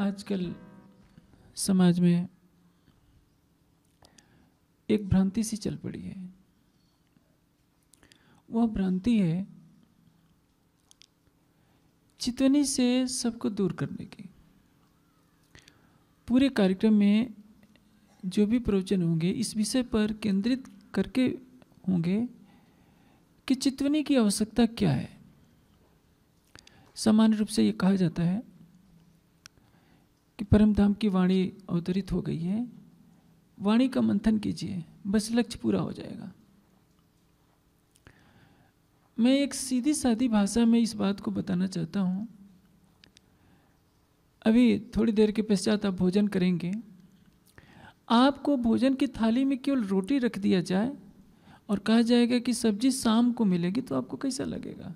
आजकल समाज में एक भ्रांति सी चल पड़ी है वह भ्रांति है चितवनी से सबको दूर करने की पूरे कार्यक्रम में जो भी प्रवचन होंगे इस विषय पर केंद्रित करके होंगे कि चितवनी की आवश्यकता क्या है सामान्य रूप से ये कहा जाता है कि परम धाम की वाणी अवतरित हो गई है वाणी का मंथन कीजिए बस लक्ष्य पूरा हो जाएगा मैं एक सीधी सादी भाषा में इस बात को बताना चाहता हूँ अभी थोड़ी देर के पश्चात आप भोजन करेंगे आपको भोजन की थाली में केवल रोटी रख दिया जाए और कहा जाएगा कि सब्जी शाम को मिलेगी तो आपको कैसा लगेगा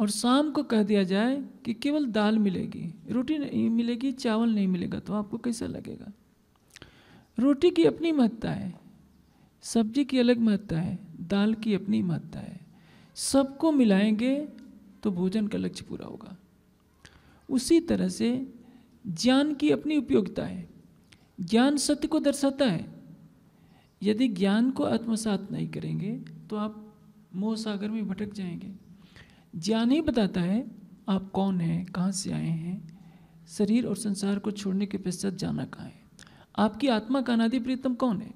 और शाम को कह दिया जाए कि केवल दाल मिलेगी रोटी नहीं मिलेगी चावल नहीं मिलेगा तो आपको कैसा लगेगा रोटी की अपनी महत्ता है सब्जी की अलग महत्ता है दाल की अपनी महत्ता है सबको मिलाएंगे तो भोजन का लक्ष्य पूरा होगा उसी तरह से ज्ञान की अपनी उपयोगिता है ज्ञान सत्य को दर्शाता है यदि ज्ञान को आत्मसात नहीं करेंगे तो आप मोह सागर में भटक जाएंगे ज्ञान ही बताता है आप कौन हैं कहाँ से आए हैं शरीर और संसार को छोड़ने के पश्चात जाना कहाँ है आपकी आत्मा का अनादि प्रीतम कौन है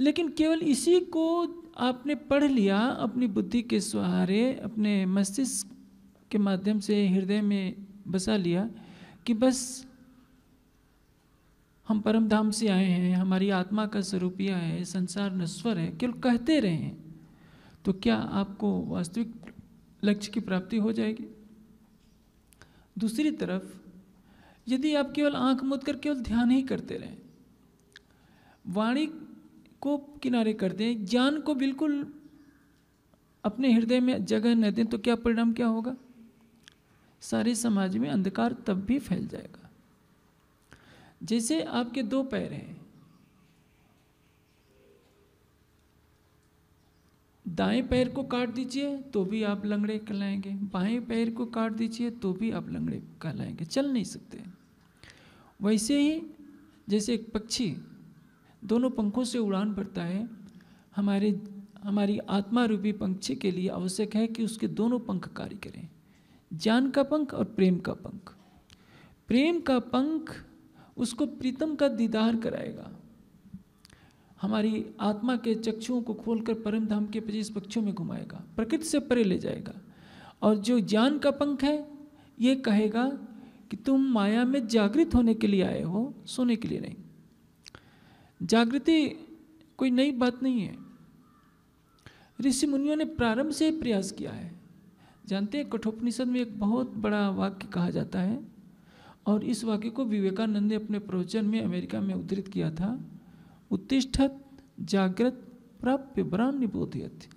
लेकिन केवल इसी को आपने पढ़ लिया अपनी बुद्धि के सहारे अपने मस्तिष्क के माध्यम से हृदय में बसा लिया कि बस हम परम धाम से आए हैं हमारी आत्मा का स्वरूप यह है संसार नश्वर है केवल कहते रहे हैं तो क्या आपको वास्तविक लक्ष्य की प्राप्ति हो जाएगी दूसरी तरफ यदि आप केवल आंख मुद कर केवल ध्यान ही करते रहें वाणी को किनारे कर दें ज्ञान को बिल्कुल अपने हृदय में जगह न दें तो क्या परिणाम क्या होगा सारे समाज में अंधकार तब भी फैल जाएगा जैसे आपके दो पैर हैं दाएं पैर को काट दीजिए तो भी आप लंगड़े कहलाएंगे बाएं पैर को काट दीजिए तो भी आप लंगड़े कहलाएंगे चल नहीं सकते वैसे ही जैसे एक पक्षी दोनों पंखों से उड़ान भरता है हमारे हमारी आत्मा रूपी पंक्षी के लिए आवश्यक है कि उसके दोनों पंख कार्य करें ज्ञान का पंख और प्रेम का पंख प्रेम का पंख उसको प्रीतम का दीदार कराएगा हमारी आत्मा के चक्षुओं को खोलकर परम धाम के पचीस पक्षों में घुमाएगा प्रकृति से परे ले जाएगा और जो ज्ञान का पंख है ये कहेगा कि तुम माया में जागृत होने के लिए आए हो सोने के लिए नहीं जागृति कोई नई बात नहीं है ऋषि मुनियों ने प्रारंभ से प्रयास किया है जानते हैं कठोपनिषद में एक बहुत बड़ा वाक्य कहा जाता है और इस वाक्य को विवेकानंद ने अपने प्रवचन में अमेरिका में उद्धृत किया था उत्तिष्ठत जागृत प्राप्य वरान निबोधयति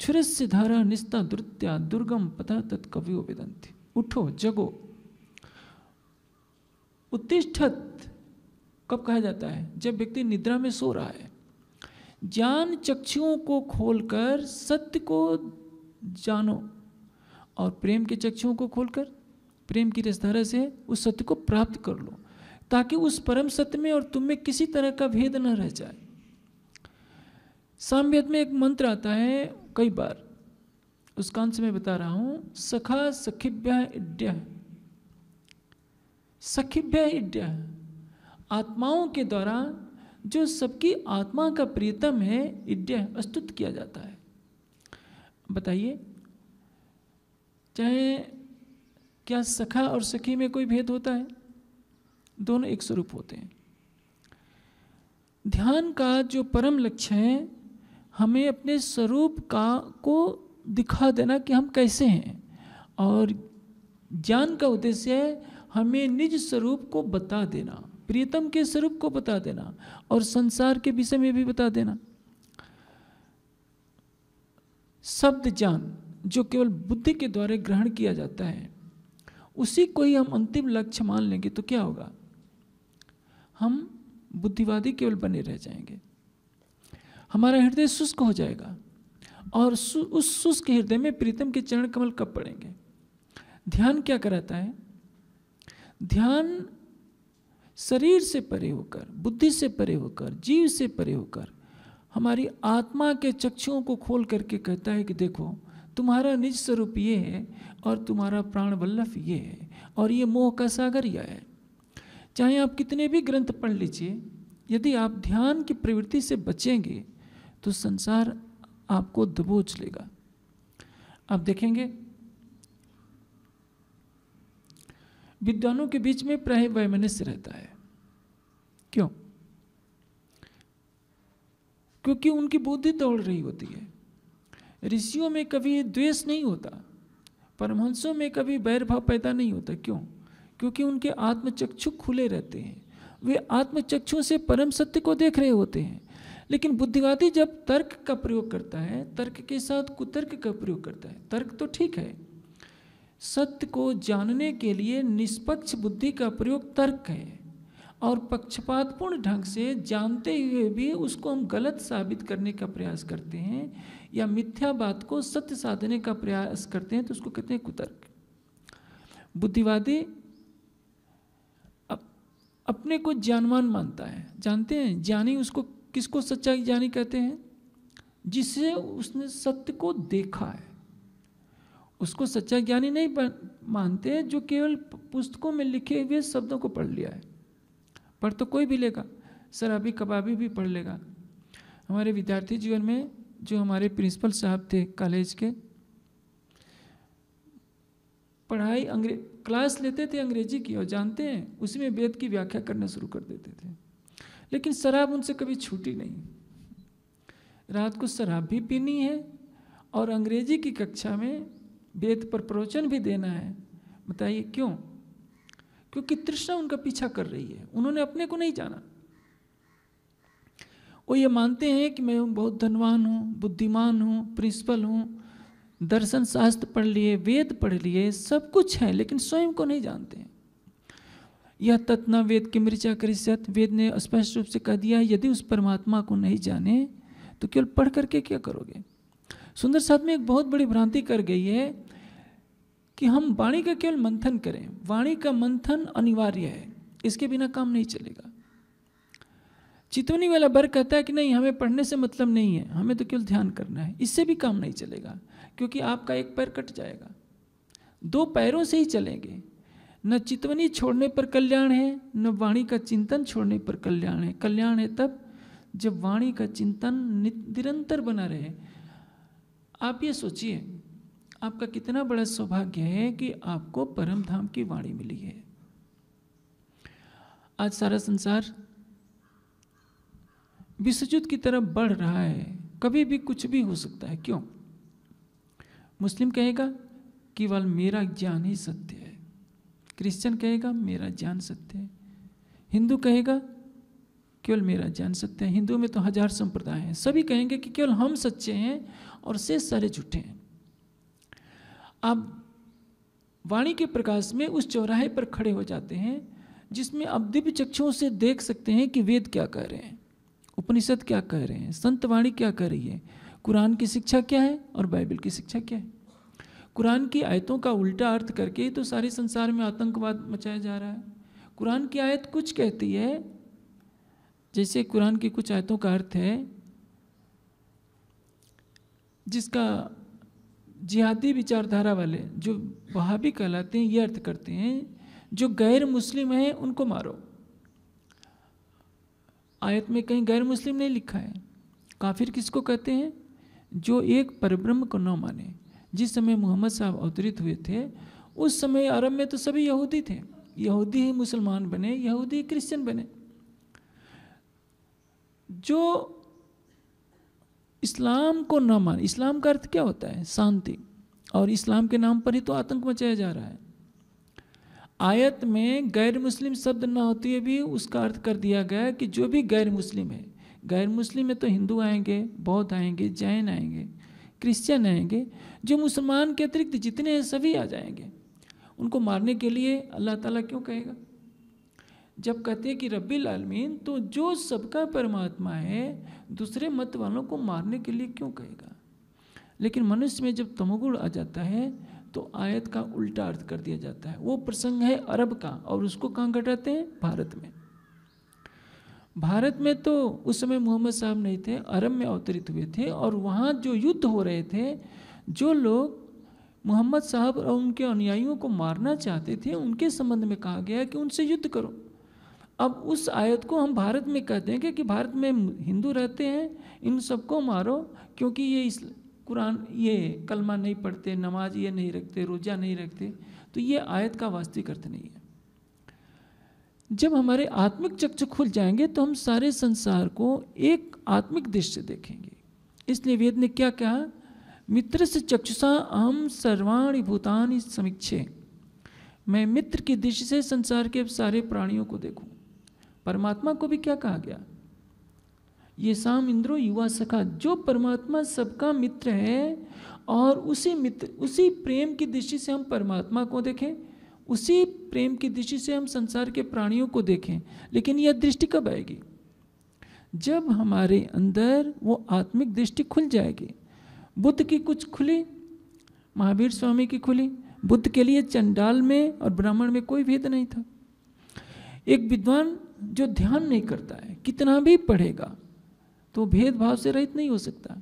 छुरस्य धारा निस्ता दुर्त्या दुर्गम पता तत्कवियो विदंति उठो जगो उत्तिष्ठत कब कहा जाता है जब व्यक्ति निद्रा में सो रहा है ज्ञान चक्षुओं को खोलकर सत्य को जानो और प्रेम के चक्षुओं को खोलकर प्रेम की रसधारा से उस सत्य को प्राप्त कर लो ताकि उस परम सत्य में और तुम में किसी तरह का भेद न रह जाए सामवेद में एक मंत्र आता है कई बार उसका अंश मैं बता रहा हूं सखा सखिभ्य इड्य सखिभ्य इड्य आत्माओं के द्वारा जो सबकी आत्मा का प्रियतम है इड्य अस्तुत किया जाता है बताइए चाहे क्या सखा और सखी में कोई भेद होता है दोनों एक स्वरूप होते हैं ध्यान का जो परम लक्ष्य है हमें अपने स्वरूप का को दिखा देना कि हम कैसे हैं और ज्ञान का उद्देश्य है हमें निज स्वरूप को बता देना प्रियतम के स्वरूप को बता देना और संसार के विषय में भी बता देना शब्द ज्ञान जो केवल बुद्धि के द्वारा ग्रहण किया जाता है उसी को ही हम अंतिम लक्ष्य मान लेंगे तो क्या होगा हम बुद्धिवादी केवल बने रह जाएंगे हमारा हृदय शुष्क हो जाएगा और सु, उस शुष्क हृदय में प्रीतम के चरण कमल कब पड़ेंगे ध्यान क्या कराता है ध्यान शरीर से परे होकर बुद्धि से परे होकर जीव से परे होकर हमारी आत्मा के चक्षुओं को खोल करके कहता है कि देखो तुम्हारा निज स्वरूप ये है और तुम्हारा प्राण वल्लभ ये है और ये मोह का सागर यह है चाहे आप कितने भी ग्रंथ पढ़ लीजिए यदि आप ध्यान की प्रवृत्ति से बचेंगे तो संसार आपको दबोच लेगा आप देखेंगे विद्वानों के बीच में प्राय वैमनस्य रहता है क्यों क्योंकि उनकी बुद्धि दौड़ रही होती है ऋषियों में कभी द्वेष नहीं होता परमहंसों में कभी भाव पैदा नहीं होता क्यों क्योंकि उनके आत्मचक्षु खुले रहते हैं वे आत्मचक्षु से परम सत्य को देख रहे होते हैं लेकिन बुद्धिवादी जब तर्क का प्रयोग करता है तर्क के साथ कुतर्क का प्रयोग करता है तर्क तो ठीक है सत्य को जानने के लिए निष्पक्ष बुद्धि का प्रयोग तर्क है और पक्षपातपूर्ण ढंग से जानते हुए भी उसको हम गलत साबित करने का प्रयास करते हैं या मिथ्या बात को सत्य साधने का प्रयास करते हैं तो उसको कहते हैं कुतर्क बुद्धिवादी अपने को ज्ञानवान मानता है जानते हैं ज्ञानी उसको किसको सच्चा ज्ञानी कहते हैं जिसे उसने सत्य को देखा है उसको सच्चा ज्ञानी नहीं मानते हैं जो केवल पुस्तकों में लिखे हुए शब्दों को पढ़ लिया है पढ़ तो कोई भी लेगा शराबी कबाबी भी पढ़ लेगा हमारे विद्यार्थी जीवन में जो हमारे प्रिंसिपल साहब थे कॉलेज के पढ़ाई अंग्रेज क्लास लेते थे अंग्रेजी की और जानते हैं उसी में वेद की व्याख्या करना शुरू कर देते थे लेकिन शराब उनसे कभी छूटी नहीं रात को शराब भी पीनी है और अंग्रेजी की कक्षा में वेद पर प्रवचन भी देना है बताइए क्यों क्योंकि तृष्णा उनका पीछा कर रही है उन्होंने अपने को नहीं जाना वो ये मानते हैं कि मैं बहुत धनवान हूँ बुद्धिमान हूँ प्रिंसिपल हूँ दर्शन शास्त्र पढ़ लिए वेद पढ़ लिए सब कुछ है लेकिन स्वयं को नहीं जानते हैं यह तत्ना वेद की मृचा कृष्यत वेद ने स्पष्ट रूप से कह दिया यदि उस परमात्मा को नहीं जाने तो केवल पढ़ करके क्या करोगे सुंदर साथ में एक बहुत बड़ी भ्रांति कर गई है कि हम वाणी का केवल मंथन करें वाणी का मंथन अनिवार्य है इसके बिना काम नहीं चलेगा चितौनी वाला बर कहता है कि नहीं हमें पढ़ने से मतलब नहीं है हमें तो केवल ध्यान करना है इससे भी काम नहीं चलेगा क्योंकि आपका एक पैर कट जाएगा दो पैरों से ही चलेंगे न चितवनी छोड़ने पर कल्याण है न वाणी का चिंतन छोड़ने पर कल्याण है कल्याण है तब जब वाणी का चिंतन निरंतर बना रहे आप ये सोचिए आपका कितना बड़ा सौभाग्य है कि आपको परम धाम की वाणी मिली है आज सारा संसार विश्वजुद की तरफ बढ़ रहा है कभी भी कुछ भी हो सकता है क्यों मुस्लिम कहेगा केवल मेरा ज्ञान ही सत्य है क्रिश्चियन कहेगा मेरा ज्ञान सत्य है हिंदू कहेगा केवल मेरा ज्ञान सत्य है हिंदू में तो हजार संप्रदाय हैं सभी कहेंगे कि केवल हम सच्चे हैं और से सारे झूठे हैं आप वाणी के प्रकाश में उस चौराहे पर खड़े हो जाते हैं जिसमें आप दिव्य चक्षुओं से देख सकते हैं कि वेद क्या कह रहे हैं उपनिषद क्या कह रहे हैं संतवाणी क्या कह रही है कुरान की शिक्षा क्या है और बाइबल की शिक्षा क्या है कुरान की आयतों का उल्टा अर्थ करके ही तो सारे संसार में आतंकवाद मचाया जा रहा है कुरान की आयत कुछ कहती है जैसे कुरान की कुछ आयतों का अर्थ है जिसका जिहादी विचारधारा वाले जो वहाँ भी कहलाते हैं ये अर्थ करते हैं जो गैर मुस्लिम हैं उनको मारो आयत में कहीं गैर मुस्लिम नहीं लिखा है काफिर किसको कहते हैं जो एक परब्रह्म को न माने जिस समय मोहम्मद साहब अवतरित हुए थे उस समय अरब में तो सभी यहूदी थे यहूदी ही मुसलमान बने यहूदी क्रिश्चियन बने जो इस्लाम को न माने इस्लाम का अर्थ क्या होता है शांति और इस्लाम के नाम पर ही तो आतंक मचाया जा रहा है आयत में गैर मुस्लिम शब्द ना होते हुए भी उसका अर्थ कर दिया गया कि जो भी गैर मुस्लिम है गैर मुस्लिम में तो हिंदू आएंगे बौद्ध आएंगे जैन आएंगे क्रिश्चियन आएंगे जो मुसलमान के अतिरिक्त जितने हैं सभी आ जाएंगे उनको मारने के लिए अल्लाह ताला क्यों कहेगा जब कहते हैं कि रब्बी आलमीन तो जो सबका परमात्मा है दूसरे मत वालों को मारने के लिए क्यों कहेगा लेकिन मनुष्य में जब तमगुड़ आ जाता है तो आयत का उल्टा अर्थ कर दिया जाता है वो प्रसंग है अरब का और उसको कहाँ घटाते हैं भारत में भारत में तो उस समय मोहम्मद साहब नहीं थे अरब में अवतरित हुए थे और वहाँ जो युद्ध हो रहे थे जो लोग मोहम्मद साहब और उनके अनुयायियों को मारना चाहते थे उनके संबंध में कहा गया कि उनसे युद्ध करो अब उस आयत को हम भारत में कहते हैं कि, भारत में हिंदू रहते हैं इन सबको मारो क्योंकि ये कुरान ये कलमा नहीं पढ़ते नमाज ये नहीं रखते रोज़ा नहीं रखते तो ये आयत का वास्तविक अर्थ नहीं है जब हमारे आत्मिक चक्षु खुल जाएंगे तो हम सारे संसार को एक आत्मिक दृष्टि देखेंगे इसलिए वेद ने क्या कहा मित्र से चक्षुषा अहम सर्वाणी भूतानी समीक्षे मैं मित्र की दृष्टि से संसार के सारे प्राणियों को देखूं परमात्मा को भी क्या कहा गया ये साम इंद्रो युवा सखा जो परमात्मा सबका मित्र है और उसी मित्र उसी प्रेम की दृष्टि से हम परमात्मा को देखें उसी प्रेम की दृष्टि से हम संसार के प्राणियों को देखें लेकिन यह दृष्टि कब आएगी जब हमारे अंदर वो आत्मिक दृष्टि खुल जाएगी बुद्ध की कुछ खुली महावीर स्वामी की खुली बुद्ध के लिए चंडाल में और ब्राह्मण में कोई भेद नहीं था एक विद्वान जो ध्यान नहीं करता है कितना भी पढ़ेगा तो भेदभाव से रहित नहीं हो सकता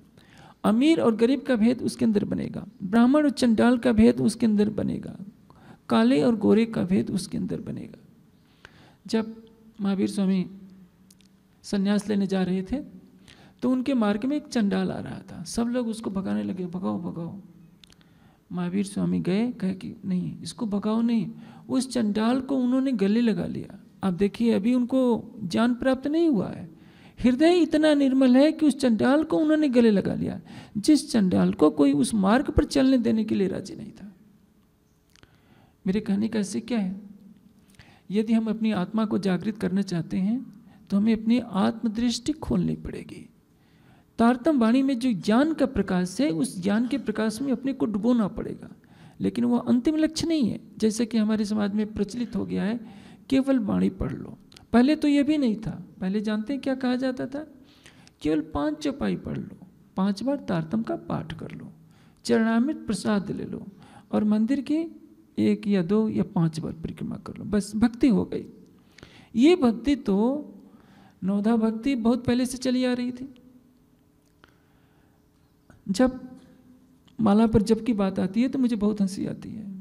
अमीर और गरीब का भेद उसके अंदर बनेगा ब्राह्मण और चंडाल का भेद उसके अंदर बनेगा काले और गोरे का भेद उसके अंदर बनेगा जब महावीर स्वामी संन्यास लेने जा रहे थे तो उनके मार्ग में एक चंडाल आ रहा था सब लोग उसको भगाने लगे भगाओ भगाओ महावीर स्वामी गए कहे कि नहीं इसको भगाओ नहीं उस चंडाल को उन्होंने गले लगा लिया आप देखिए अभी उनको ज्ञान प्राप्त नहीं हुआ है हृदय इतना निर्मल है कि उस चंडाल को उन्होंने गले लगा लिया जिस चंडाल को कोई उस मार्ग पर चलने देने के लिए राजी नहीं था मेरे कहने का ऐसे क्या है यदि हम अपनी आत्मा को जागृत करना चाहते हैं तो हमें अपनी आत्मदृष्टि खोलनी पड़ेगी तारतम वाणी में जो ज्ञान का प्रकाश है उस ज्ञान के प्रकाश में अपने को डुबोना पड़ेगा लेकिन वह अंतिम लक्ष्य नहीं है जैसे कि हमारे समाज में प्रचलित हो गया है केवल वाणी पढ़ लो पहले तो ये भी नहीं था पहले जानते हैं क्या कहा जाता था केवल पांच चौपाई पढ़ लो पांच बार तारतम का पाठ कर लो चरणामित प्रसाद ले लो और मंदिर की एक या दो या पांच बार परिक्रमा कर लो बस भक्ति हो गई ये भक्ति तो नौधा भक्ति बहुत पहले से चली आ रही थी जब माला पर जब की बात आती है तो मुझे बहुत हंसी आती है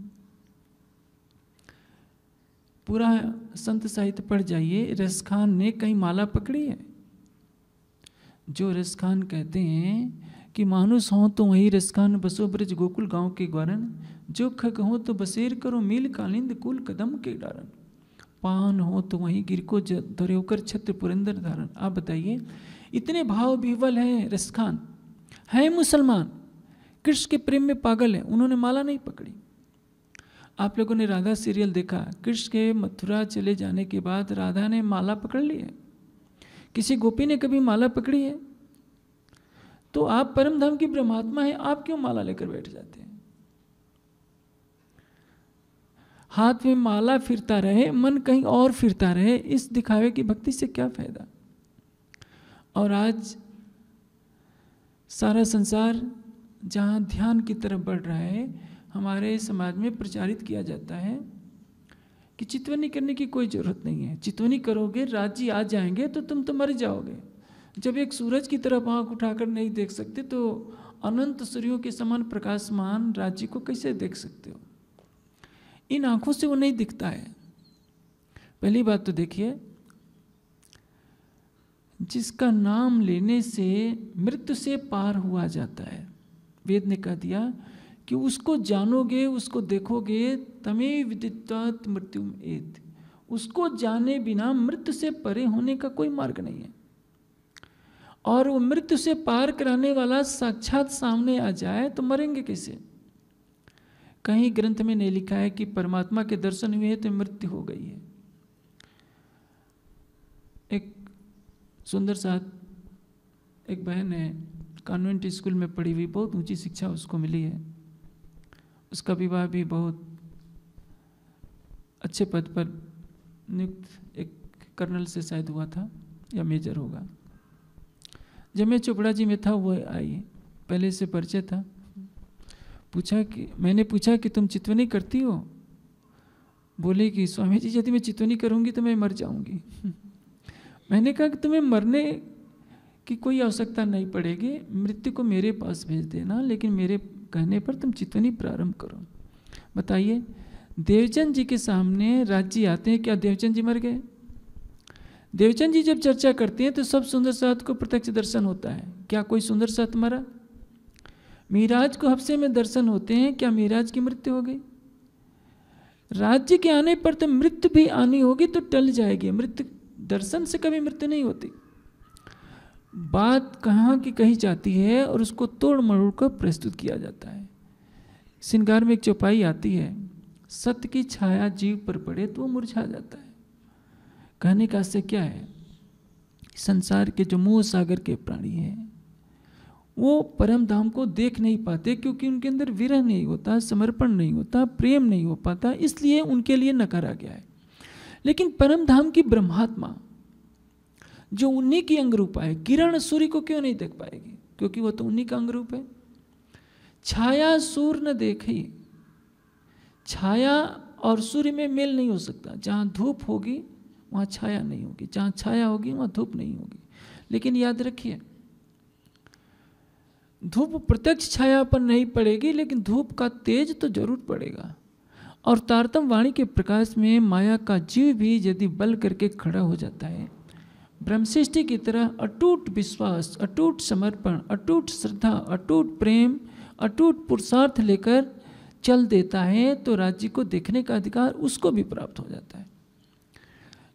पूरा संत साहित्य पढ़ जाइए रस खान ने कहीं माला पकड़ी है जो रस खान कहते हैं कि मानुस हों तो वही रस खान बसो ब्रज गोकुल गांव के ग्वारन जो खग हो तो बसेर करो मील कालिंद कुल कदम के डारन पान हो तो वहीं गिर को धरे छत्र पुरंदर धारण आप बताइए इतने भाव विवल हैं रस खान है मुसलमान कृष्ण के प्रेम में पागल है उन्होंने माला नहीं पकड़ी आप लोगों ने राधा सीरियल देखा कृष्ण के मथुरा चले जाने के बाद राधा ने माला पकड़ ली है किसी गोपी ने कभी माला पकड़ी है तो आप परम धाम की ब्रह्मात्मा है आप क्यों माला लेकर बैठ जाते हैं हाथ में माला फिरता रहे मन कहीं और फिरता रहे इस दिखावे की भक्ति से क्या फायदा और आज सारा संसार जहां ध्यान की तरफ बढ़ रहा है हमारे समाज में प्रचारित किया जाता है कि चितवनी करने की कोई ज़रूरत नहीं है चितवनी करोगे राज्य आ जाएंगे तो तुम तो मर जाओगे जब एक सूरज की तरफ आँख उठाकर नहीं देख सकते तो अनंत सूर्यों के समान प्रकाशमान राज्य को कैसे देख सकते हो इन आंखों से वो नहीं दिखता है पहली बात तो देखिए जिसका नाम लेने से मृत्यु से पार हुआ जाता है वेद ने कह दिया कि उसको जानोगे उसको देखोगे तमे विदित मृत्यु एत उसको जाने बिना मृत्यु से परे होने का कोई मार्ग नहीं है और वो मृत्यु से पार कराने वाला साक्षात सामने आ जाए तो मरेंगे कैसे कहीं ग्रंथ में नहीं लिखा है कि परमात्मा के दर्शन हुए तो मृत्यु हो गई है एक सुंदर साथ एक बहन है कॉन्वेंट स्कूल में पढ़ी हुई बहुत ऊंची शिक्षा उसको मिली है उसका विवाह भी बहुत अच्छे पद पर नियुक्त एक कर्नल से शायद हुआ था या मेजर होगा जब मैं चोपड़ा जी में था वो आई पहले से परिचय था पूछा कि मैंने पूछा कि तुम चितवनी करती हो बोले कि स्वामी जी यदि मैं चितवनी करूँगी तो मैं मर जाऊँगी मैंने कहा कि तुम्हें मरने की कोई आवश्यकता नहीं पड़ेगी मृत्यु को मेरे पास भेज देना लेकिन मेरे कहने पर तुम चितवनी प्रारंभ करो बताइए देवचंद जी के सामने राज्य आते हैं क्या देवचंद जी मर गए देवचंद जी जब चर्चा करते हैं तो सब सुंदर साथ को प्रत्यक्ष दर्शन होता है क्या कोई सुंदर साथ मरा मीराज को हफ्से में दर्शन होते हैं क्या मीराज की मृत्यु हो गई राज्य के आने पर तो मृत्यु भी आनी होगी तो टल जाएगी मृत्यु दर्शन से कभी मृत्यु नहीं होती बात कहाँ की कही जाती है और उसको तोड़ मरोड़ कर प्रस्तुत किया जाता है सिंगार में एक चौपाई आती है सत्य की छाया जीव पर पड़े तो वो मुरझा जाता है कहने का से क्या है संसार के जो मोह सागर के प्राणी हैं वो परम धाम को देख नहीं पाते क्योंकि उनके अंदर विरह नहीं होता समर्पण नहीं होता प्रेम नहीं हो पाता इसलिए उनके लिए नकारा गया है लेकिन परम धाम की ब्रह्मात्मा जो उन्हीं की अंग रूपा है किरण सूर्य को क्यों नहीं देख पाएगी क्योंकि वह तो उन्हीं का अंगरूप है छाया सूर्य न देखी छाया और सूर्य में मेल नहीं हो सकता जहां धूप होगी वहां छाया नहीं होगी जहां छाया होगी वहां धूप नहीं होगी लेकिन याद रखिए धूप प्रत्यक्ष छाया पर नहीं पड़ेगी लेकिन धूप का तेज तो जरूर पड़ेगा और तारतम वाणी के प्रकाश में माया का जीव भी यदि बल करके खड़ा हो जाता है ब्रह्मशिष्टि की तरह अटूट विश्वास अटूट समर्पण अटूट श्रद्धा अटूट प्रेम अटूट पुरुषार्थ लेकर चल देता है तो राज्य को देखने का अधिकार उसको भी प्राप्त हो जाता है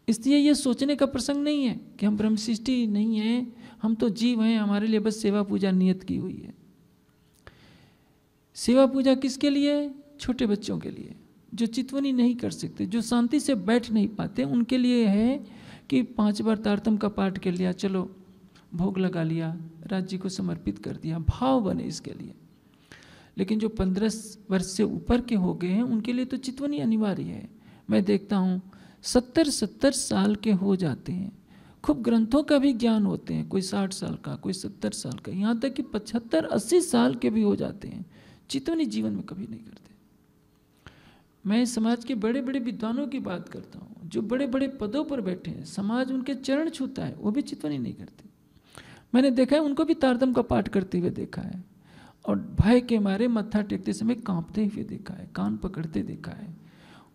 इसलिए ये सोचने का प्रसंग नहीं है कि हम ब्रह्मशिष्टि नहीं हैं हम तो जीव हैं हमारे लिए बस सेवा पूजा नियत की हुई है सेवा पूजा किसके लिए छोटे बच्चों के लिए जो चितवनी नहीं कर सकते जो शांति से बैठ नहीं पाते उनके लिए है कि पांच बार तारतम का पाठ कर लिया चलो भोग लगा लिया राज्य को समर्पित कर दिया भाव बने इसके लिए लेकिन जो पंद्रह वर्ष से ऊपर के हो गए हैं उनके लिए तो चितवनी अनिवार्य है मैं देखता हूँ सत्तर सत्तर साल के हो जाते हैं खूब ग्रंथों का भी ज्ञान होते हैं कोई साठ साल का कोई सत्तर साल का यहाँ तक कि पचहत्तर अस्सी साल के भी हो जाते हैं चितवनी जीवन में कभी नहीं करते मैं समाज के बड़े बड़े विद्वानों की बात करता हूँ जो बड़े बड़े पदों पर बैठे हैं समाज उनके चरण छूता है वो भी चितवनी नहीं करते मैंने देखा है उनको भी तारतम का पाठ करते हुए देखा है और भय के मारे मत्था टेकते समय कांपते हुए देखा है कान पकड़ते देखा है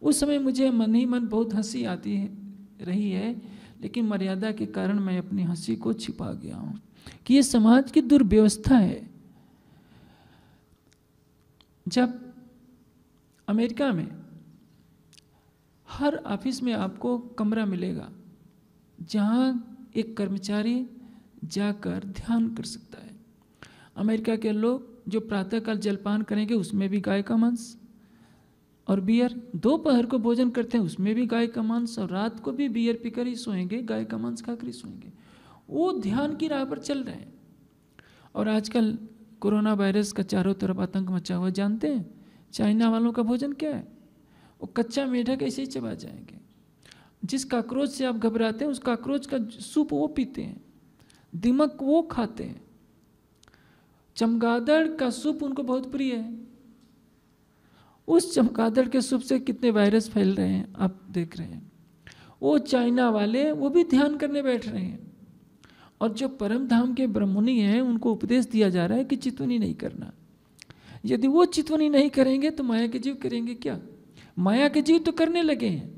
उस समय मुझे मन ही मन बहुत हंसी आती है रही है लेकिन मर्यादा के कारण मैं अपनी हंसी को छिपा गया हूँ कि ये समाज की दुर्व्यवस्था है जब अमेरिका में हर ऑफिस में आपको कमरा मिलेगा जहाँ एक कर्मचारी जाकर ध्यान कर सकता है अमेरिका के लोग जो प्रातःकाल जलपान करेंगे उसमें भी गाय का मांस और बियर दोपहर को भोजन करते हैं उसमें भी गाय का मांस और रात को भी बियर पीकर ही सोएंगे गाय का मांस खाकर ही सोएंगे वो ध्यान की राह पर चल रहे हैं और आजकल कोरोना वायरस का चारों तरफ आतंक मचा हुआ जानते हैं चाइना वालों का भोजन क्या है वो कच्चा मेढक ऐसे ही चबा जाएंगे जिस काकरोच से आप घबराते हैं उस काकरोच का सूप वो पीते हैं दिमक वो खाते हैं चमगादड़ का सूप उनको बहुत प्रिय है उस चमगादड़ के सूप से कितने वायरस फैल रहे हैं आप देख रहे हैं वो चाइना वाले वो भी ध्यान करने बैठ रहे हैं और जो परम धाम के ब्रह्मणी हैं उनको उपदेश दिया जा रहा है कि चितुनी नहीं करना यदि वो चितवनी नहीं करेंगे तो माया के जीव करेंगे क्या माया के जीव तो करने लगे हैं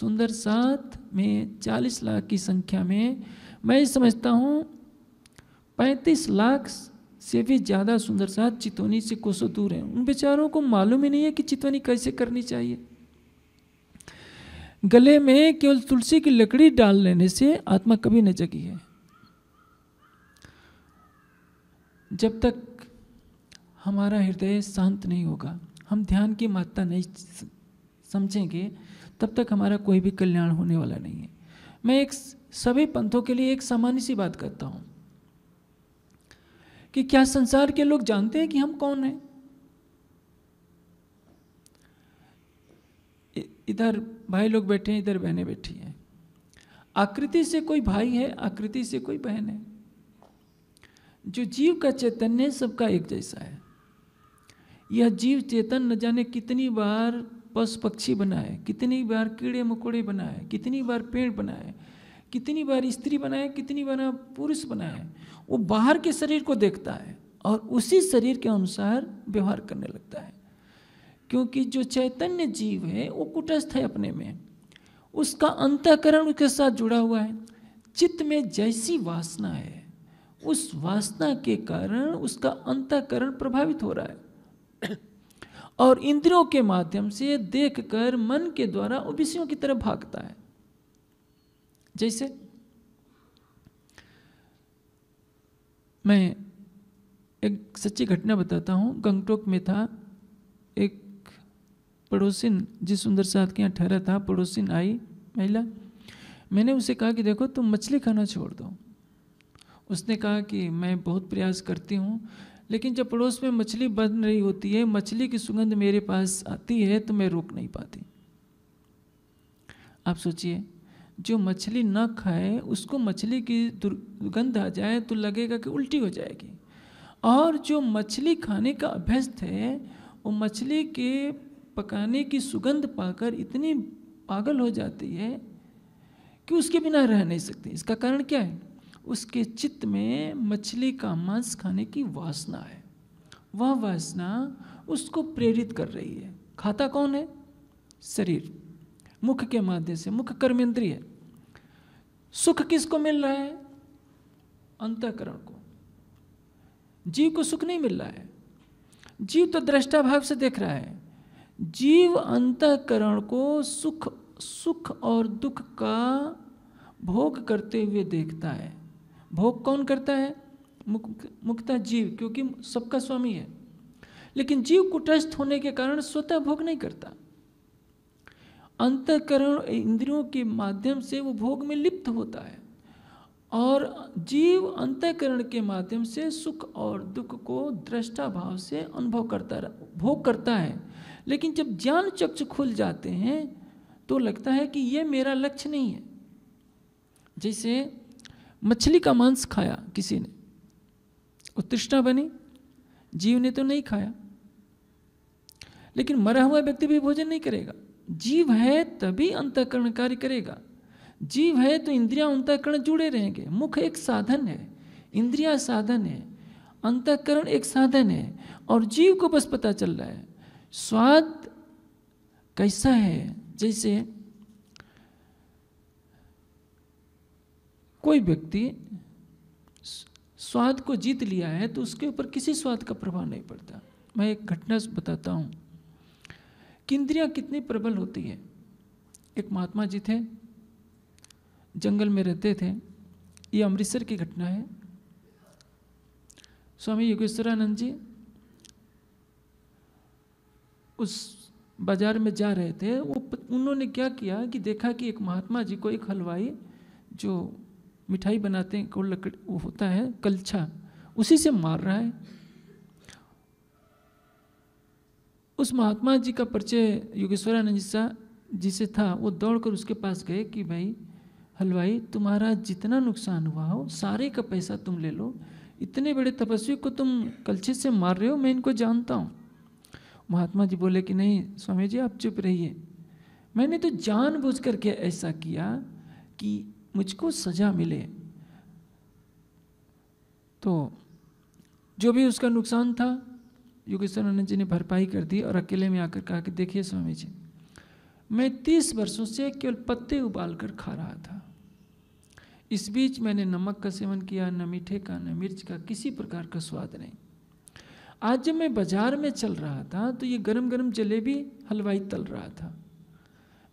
सुंदर सात में चालीस लाख की संख्या में मैं समझता हूँ पैंतीस लाख से भी ज़्यादा सुंदर सात चितवनी से कोसों दूर हैं उन बेचारों को मालूम ही नहीं है कि चितवनी कैसे करनी चाहिए गले में केवल तुलसी की लकड़ी डाल लेने से आत्मा कभी न जगी है जब तक हमारा हृदय शांत नहीं होगा हम ध्यान की मात्रा नहीं समझेंगे तब तक हमारा कोई भी कल्याण होने वाला नहीं है मैं एक सभी पंथों के लिए एक सामान्य सी बात करता हूं कि क्या संसार के लोग जानते हैं कि हम कौन हैं इधर भाई लोग बैठे हैं इधर बहनें बैठी हैं आकृति से कोई भाई है आकृति से कोई बहन है जो जीव का चैतन्य सबका एक जैसा है यह जीव चेतन न जाने कितनी बार पशु पक्षी बनाए कितनी बार कीड़े मकोड़े बनाए कितनी बार पेड़ बनाए कितनी बार स्त्री बनाए कितनी बार पुरुष बनाए वो बाहर के शरीर को देखता है और उसी शरीर के अनुसार व्यवहार करने लगता है क्योंकि जो चैतन्य जीव है वो कुटस्थ है अपने में उसका अंतकरण उसके साथ जुड़ा हुआ है चित्त में जैसी वासना है उस वासना के कारण उसका अंतकरण प्रभावित हो रहा है और इंद्रियों के माध्यम से देखकर मन के द्वारा विषयों की तरफ भागता है जैसे मैं एक सच्ची घटना बताता हूं गंगटोक में था एक पड़ोसिन जिस सुंदर साथ के यहाँ ठहरा था पड़ोसिन आई महिला मैंने उसे कहा कि देखो तुम मछली खाना छोड़ दो उसने कहा कि मैं बहुत प्रयास करती हूँ लेकिन जब पड़ोस में मछली बन रही होती है मछली की सुगंध मेरे पास आती है तो मैं रोक नहीं पाती आप सोचिए जो मछली ना खाए उसको मछली की दुर्गंध आ जाए तो लगेगा कि उल्टी हो जाएगी और जो मछली खाने का अभ्यस्त है वो मछली के पकाने की सुगंध पाकर इतनी पागल हो जाती है कि उसके बिना रह नहीं सकती इसका कारण क्या है उसके चित्त में मछली का मांस खाने की वासना है वह वासना उसको प्रेरित कर रही है खाता कौन है शरीर मुख के माध्यम से मुख कर्मेंद्रीय है सुख किसको मिल रहा है अंतकरण को जीव को सुख नहीं मिल रहा है जीव तो दृष्टा भाव से देख रहा है जीव अंतकरण को सुख सुख और दुख का भोग करते हुए देखता है भोग कौन करता है मुक्ता जीव क्योंकि सबका स्वामी है लेकिन जीव कुटस्थ होने के कारण स्वतः भोग नहीं करता अंतकरण इंद्रियों के माध्यम से वो भोग में लिप्त होता है और जीव अंतकरण के माध्यम से सुख और दुख को दृष्टा भाव से अनुभव करता भोग करता है लेकिन जब ज्ञान चक्ष खुल जाते हैं तो लगता है कि ये मेरा लक्ष्य नहीं है जैसे मछली का मांस खाया किसी ने उत्तृष्णा बनी जीव ने तो नहीं खाया लेकिन मरा हुआ व्यक्ति भी भोजन नहीं करेगा जीव है तभी अंतकरण कार्य करेगा जीव है तो इंद्रियां अंतकरण जुड़े रहेंगे मुख एक साधन है इंद्रिया साधन है अंतकरण एक साधन है और जीव को बस पता चल रहा है स्वाद कैसा है जैसे कोई व्यक्ति स्वाद को जीत लिया है तो उसके ऊपर किसी स्वाद का प्रभाव नहीं पड़ता मैं एक घटना बताता हूँ कि इंद्रियाँ कितनी प्रबल होती है एक महात्मा जी थे जंगल में रहते थे ये अमृतसर की घटना है स्वामी योगेश्वरानंद जी उस बाजार में जा रहे थे वो उन्होंने क्या किया कि देखा कि एक महात्मा जी को एक हलवाई जो मिठाई बनाते हैं को लकड़ी वो होता है कलछा उसी से मार रहा है उस महात्मा जी का परिचय योगेश्वरानंद जी जिसे था वो दौड़कर उसके पास गए कि भाई हलवाई तुम्हारा जितना नुकसान हुआ हो सारे का पैसा तुम ले लो इतने बड़े तपस्वी को तुम कलछे से मार रहे हो मैं इनको जानता हूँ महात्मा जी बोले कि नहीं स्वामी जी आप चुप रहिए मैंने तो जान करके ऐसा किया कि मुझको सजा मिले तो जो भी उसका नुकसान था योगेश्वरानंद जी ने भरपाई कर दी और अकेले में आकर कहा कि देखिए स्वामी जी मैं तीस वर्षों से केवल पत्ते उबाल कर खा रहा था इस बीच मैंने नमक का सेवन किया न मीठे का न मिर्च का किसी प्रकार का स्वाद नहीं आज जब मैं बाजार में चल रहा था तो ये गरम गरम जलेबी हलवाई तल रहा था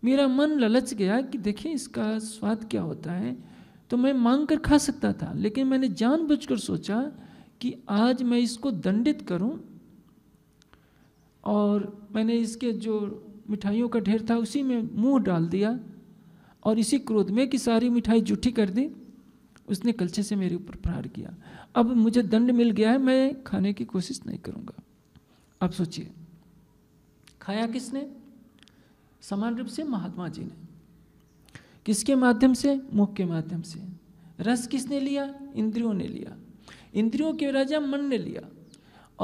मेरा मन ललच गया कि देखें इसका स्वाद क्या होता है तो मैं मांग कर खा सकता था लेकिन मैंने जानबूझकर सोचा कि आज मैं इसको दंडित करूं और मैंने इसके जो मिठाइयों का ढेर था उसी में मुंह डाल दिया और इसी क्रोध में कि सारी मिठाई जूठी कर दी उसने कलछे से मेरे ऊपर प्रहार किया अब मुझे दंड मिल गया है मैं खाने की कोशिश नहीं करूँगा आप सोचिए खाया किसने समान रूप से महात्मा जी ने किसके माध्यम से मुख के माध्यम से रस किसने लिया इंद्रियों ने लिया इंद्रियों के राजा मन ने लिया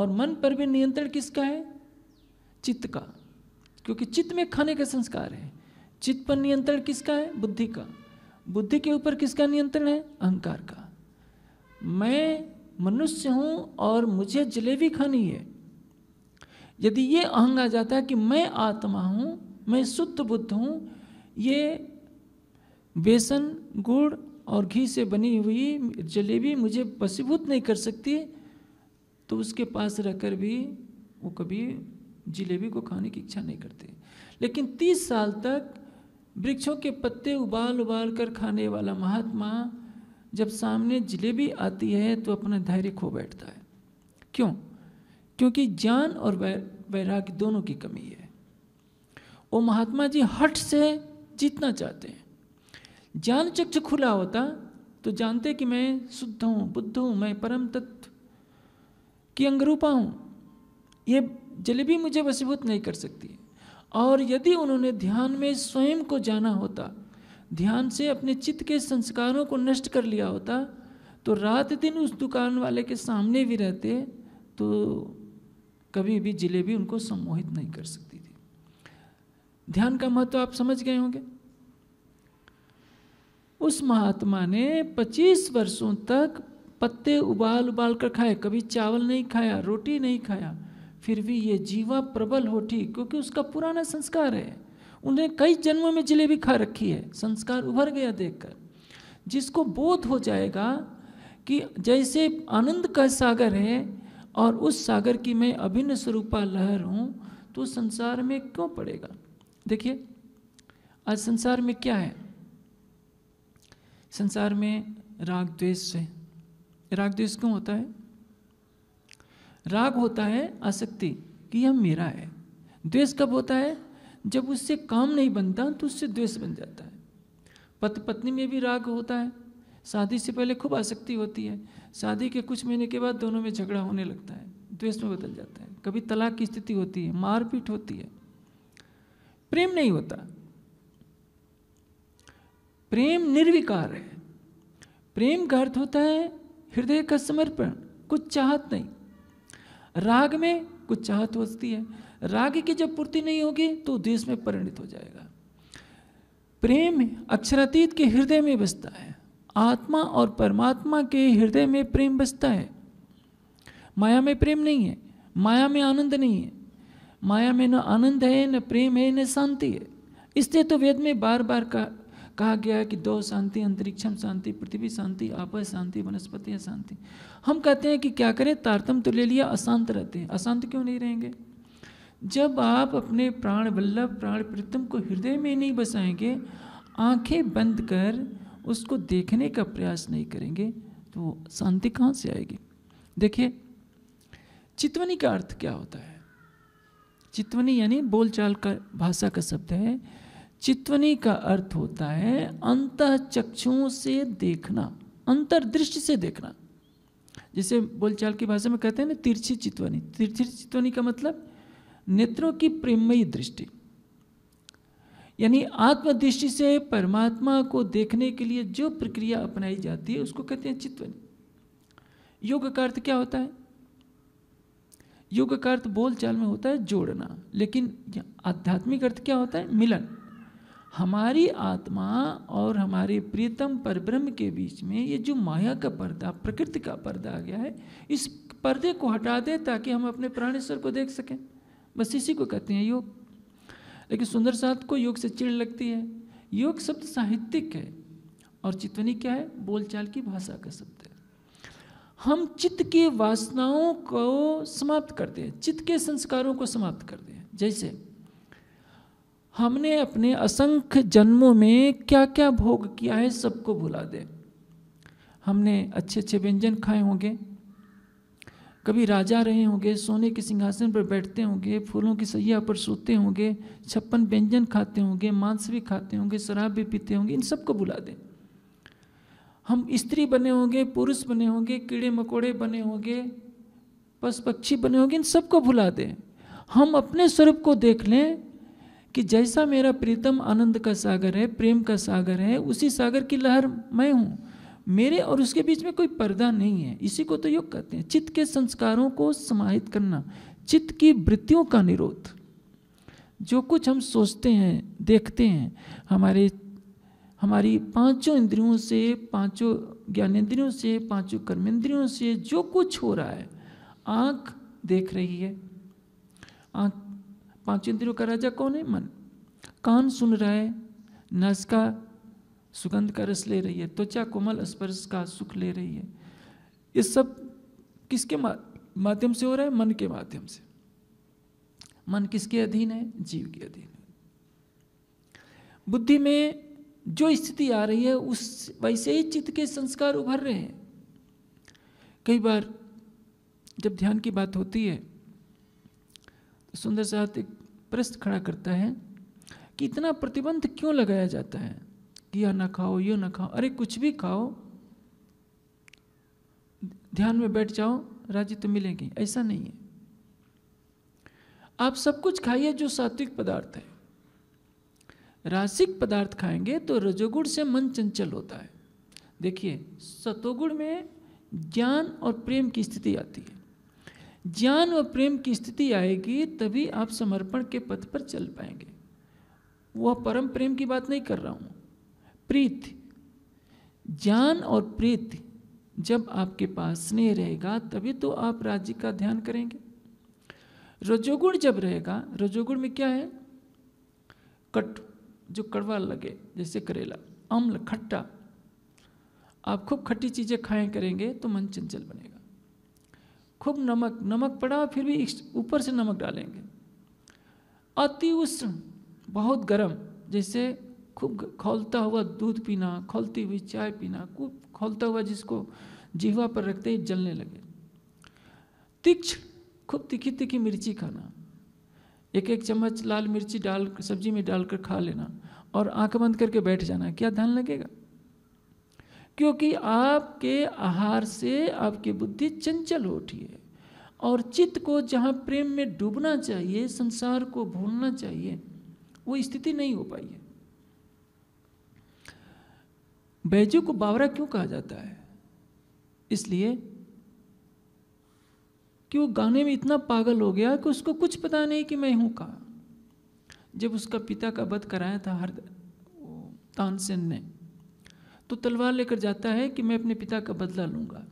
और मन पर भी नियंत्रण किसका है चित्त का क्योंकि चित्त में खाने का संस्कार है चित्त पर नियंत्रण किसका है बुद्धि का बुद्धि के ऊपर किसका नियंत्रण है अहंकार का मैं मनुष्य हूँ और मुझे जलेबी खानी है यदि ये अहंग आ जाता है कि मैं आत्मा हूँ मैं शुद्ध बुद्ध हूँ ये बेसन गुड़ और घी से बनी हुई जलेबी मुझे वसीभूत नहीं कर सकती तो उसके पास रहकर भी वो कभी जलेबी को खाने की इच्छा नहीं करते लेकिन तीस साल तक वृक्षों के पत्ते उबाल उबाल कर खाने वाला महात्मा जब सामने जलेबी आती है तो अपना धैर्य खो बैठता है क्यों क्योंकि ज्ञान और वैराग्य दोनों की कमी है वो महात्मा जी हट से जीतना चाहते हैं ज्ञान चक्ष खुला होता तो जानते कि मैं शुद्ध हूँ बुद्ध हूँ मैं परम तत्व की अंगरूपा हूँ ये जलेबी मुझे वसीभूत नहीं कर सकती और यदि उन्होंने ध्यान में स्वयं को जाना होता ध्यान से अपने चित्त के संस्कारों को नष्ट कर लिया होता तो रात दिन उस दुकान वाले के सामने भी रहते तो कभी भी जलेबी उनको सम्मोहित नहीं कर सकती ध्यान का महत्व आप समझ गए होंगे उस महात्मा ने 25 वर्षों तक पत्ते उबाल उबाल कर खाए कभी चावल नहीं खाया रोटी नहीं खाया फिर भी ये जीवा प्रबल होठी क्योंकि उसका पुराना संस्कार है उन्हें कई जन्मों में जिलेबी खा रखी है संस्कार उभर गया देखकर जिसको बोध हो जाएगा कि जैसे आनंद का सागर है और उस सागर की मैं अभिन्न स्वरूपा लहर हूँ तो संसार में क्यों पड़ेगा देखिए आज संसार में क्या है संसार में राग द्वेष है राग द्वेष क्यों होता है राग होता है आसक्ति कि यह मेरा है द्वेष कब होता है जब उससे काम नहीं बनता तो उससे द्वेष बन जाता है पति पत्नी में भी राग होता है शादी से पहले खूब आसक्ति होती है शादी के कुछ महीने के बाद दोनों में झगड़ा होने लगता है द्वेष में बदल जाता है कभी तलाक की स्थिति होती है मारपीट होती है प्रेम नहीं होता प्रेम निर्विकार है प्रेम का अर्थ होता है हृदय का समर्पण कुछ चाहत नहीं राग में कुछ चाहत होती है राग की जब पूर्ति नहीं होगी तो देश में परिणित हो जाएगा प्रेम अक्षरातीत के हृदय में बसता है आत्मा और परमात्मा के हृदय में प्रेम बसता है माया में प्रेम नहीं है माया में आनंद नहीं है माया में न आनंद है न प्रेम है न शांति है इसलिए तो वेद में बार बार कहा कहा गया है कि दो शांति अंतरिक्षम शांति पृथ्वी शांति आपस शांति वनस्पति शांति हम कहते हैं कि क्या करें तारतम तो ले लिया अशांत रहते हैं अशांत क्यों नहीं रहेंगे जब आप अपने प्राण वल्लभ प्राण प्रीतम को हृदय में नहीं बसाएंगे आंखें बंद कर उसको देखने का प्रयास नहीं करेंगे तो शांति कहाँ से आएगी देखिए चितवनी का अर्थ क्या होता है चितवनी यानी बोलचाल का भाषा का शब्द है चितवनी का अर्थ होता है अंत चक्षुओं से देखना अंतर्दृष्टि से देखना जैसे बोलचाल की भाषा में कहते हैं ना तिरछी चितवनी तिरछी चितवनी का मतलब नेत्रों की प्रेमयी दृष्टि यानी आत्मदृष्टि से परमात्मा को देखने के लिए जो प्रक्रिया अपनाई जाती है उसको कहते हैं चितवनी योग का अर्थ क्या होता है योग का अर्थ तो बोलचाल में होता है जोड़ना लेकिन आध्यात्मिक अर्थ क्या होता है मिलन हमारी आत्मा और हमारे प्रियतम परब्रह्म के बीच में ये जो माया का पर्दा प्रकृति का पर्दा आ गया है इस पर्दे को हटा दें ताकि हम अपने प्राणेश्वर को देख सकें बस इसी को कहते हैं योग लेकिन सुंदर साथ को योग से चिड़ लगती है योग शब्द साहित्यिक है और चितवनी क्या है बोलचाल की भाषा का शब्द हम चित्त की वासनाओं को समाप्त कर दें चित्त के संस्कारों को समाप्त कर दें जैसे हमने अपने असंख्य जन्मों में क्या क्या भोग किया है सबको भुला दें हमने अच्छे अच्छे व्यंजन खाए होंगे कभी राजा रहे होंगे सोने के सिंहासन पर बैठते होंगे फूलों की सैया पर सोते होंगे छप्पन व्यंजन खाते होंगे मांस भी खाते होंगे शराब भी पीते होंगे इन सबको बुला दें हम स्त्री बने होंगे पुरुष बने होंगे कीड़े मकोड़े बने होंगे पशु पक्षी बने होंगे इन सबको भुला दें हम अपने स्वरूप को देख लें कि जैसा मेरा प्रीतम आनंद का सागर है प्रेम का सागर है उसी सागर की लहर मैं हूँ मेरे और उसके बीच में कोई पर्दा नहीं है इसी को तो योग कहते हैं चित्त के संस्कारों को समाहित करना चित्त की वृत्तियों का निरोध जो कुछ हम सोचते हैं देखते हैं हमारे हमारी पांचों इंद्रियों से पांचों ज्ञानेंद्रियों से पांचों कर्मेंद्रियों से जो कुछ हो रहा है आँख देख रही है आँख पांच इंद्रियों का राजा कौन है मन कान सुन रहा है नस का सुगंध का रस ले रही है त्वचा कोमल स्पर्श का सुख ले रही है ये सब किसके माध्यम से हो रहा है मन के माध्यम से मन किसके अधीन है जीव के अधीन है बुद्धि में जो स्थिति आ रही है उस वैसे ही चित्त के संस्कार उभर रहे हैं कई बार जब ध्यान की बात होती है तो सुंदर साहब एक प्रश्न खड़ा करता है कि इतना प्रतिबंध क्यों लगाया जाता है कि यह ना खाओ यह ना खाओ अरे कुछ भी खाओ ध्यान में बैठ जाओ राज्य तो मिलेंगे ऐसा नहीं है आप सब कुछ खाइए जो सात्विक पदार्थ है रासिक पदार्थ खाएंगे तो रजोगुण से मन चंचल होता है देखिए सतोगुण में ज्ञान और प्रेम की स्थिति आती है ज्ञान और प्रेम की स्थिति आएगी तभी आप समर्पण के पथ पर चल पाएंगे वह परम प्रेम की बात नहीं कर रहा हूँ प्रीति ज्ञान और प्रीति जब आपके पास स्नेह रहेगा तभी तो आप राज्य का ध्यान करेंगे रजोगुण जब रहेगा रजोगुण में क्या है कटु जो कड़वा लगे जैसे करेला अम्ल खट्टा आप खूब खट्टी चीज़ें खाएं करेंगे तो मन चंचल बनेगा खूब नमक नमक पड़ा फिर भी ऊपर से नमक डालेंगे अति उष्ण बहुत गर्म जैसे खूब खोलता हुआ दूध पीना खोलती हुई चाय पीना खूब खोलता हुआ जिसको जीवा पर रखते ही जलने लगे तीक्ष खूब तीखी तीखी मिर्ची खाना एक एक चम्मच लाल मिर्ची डाल सब्जी में डालकर खा लेना और आंख बंद करके बैठ जाना क्या ध्यान लगेगा क्योंकि आपके आहार से आपकी बुद्धि चंचल उठी है और चित्त को जहाँ प्रेम में डूबना चाहिए संसार को भूलना चाहिए वो स्थिति नहीं हो पाई है बैजू को बावरा क्यों कहा जाता है इसलिए कि वो गाने में इतना पागल हो गया कि उसको कुछ पता नहीं कि मैं हूँ कहाँ जब उसका पिता का वध कराया था हर तानसेन ने तो तलवार लेकर जाता है कि मैं अपने पिता का बदला लूँगा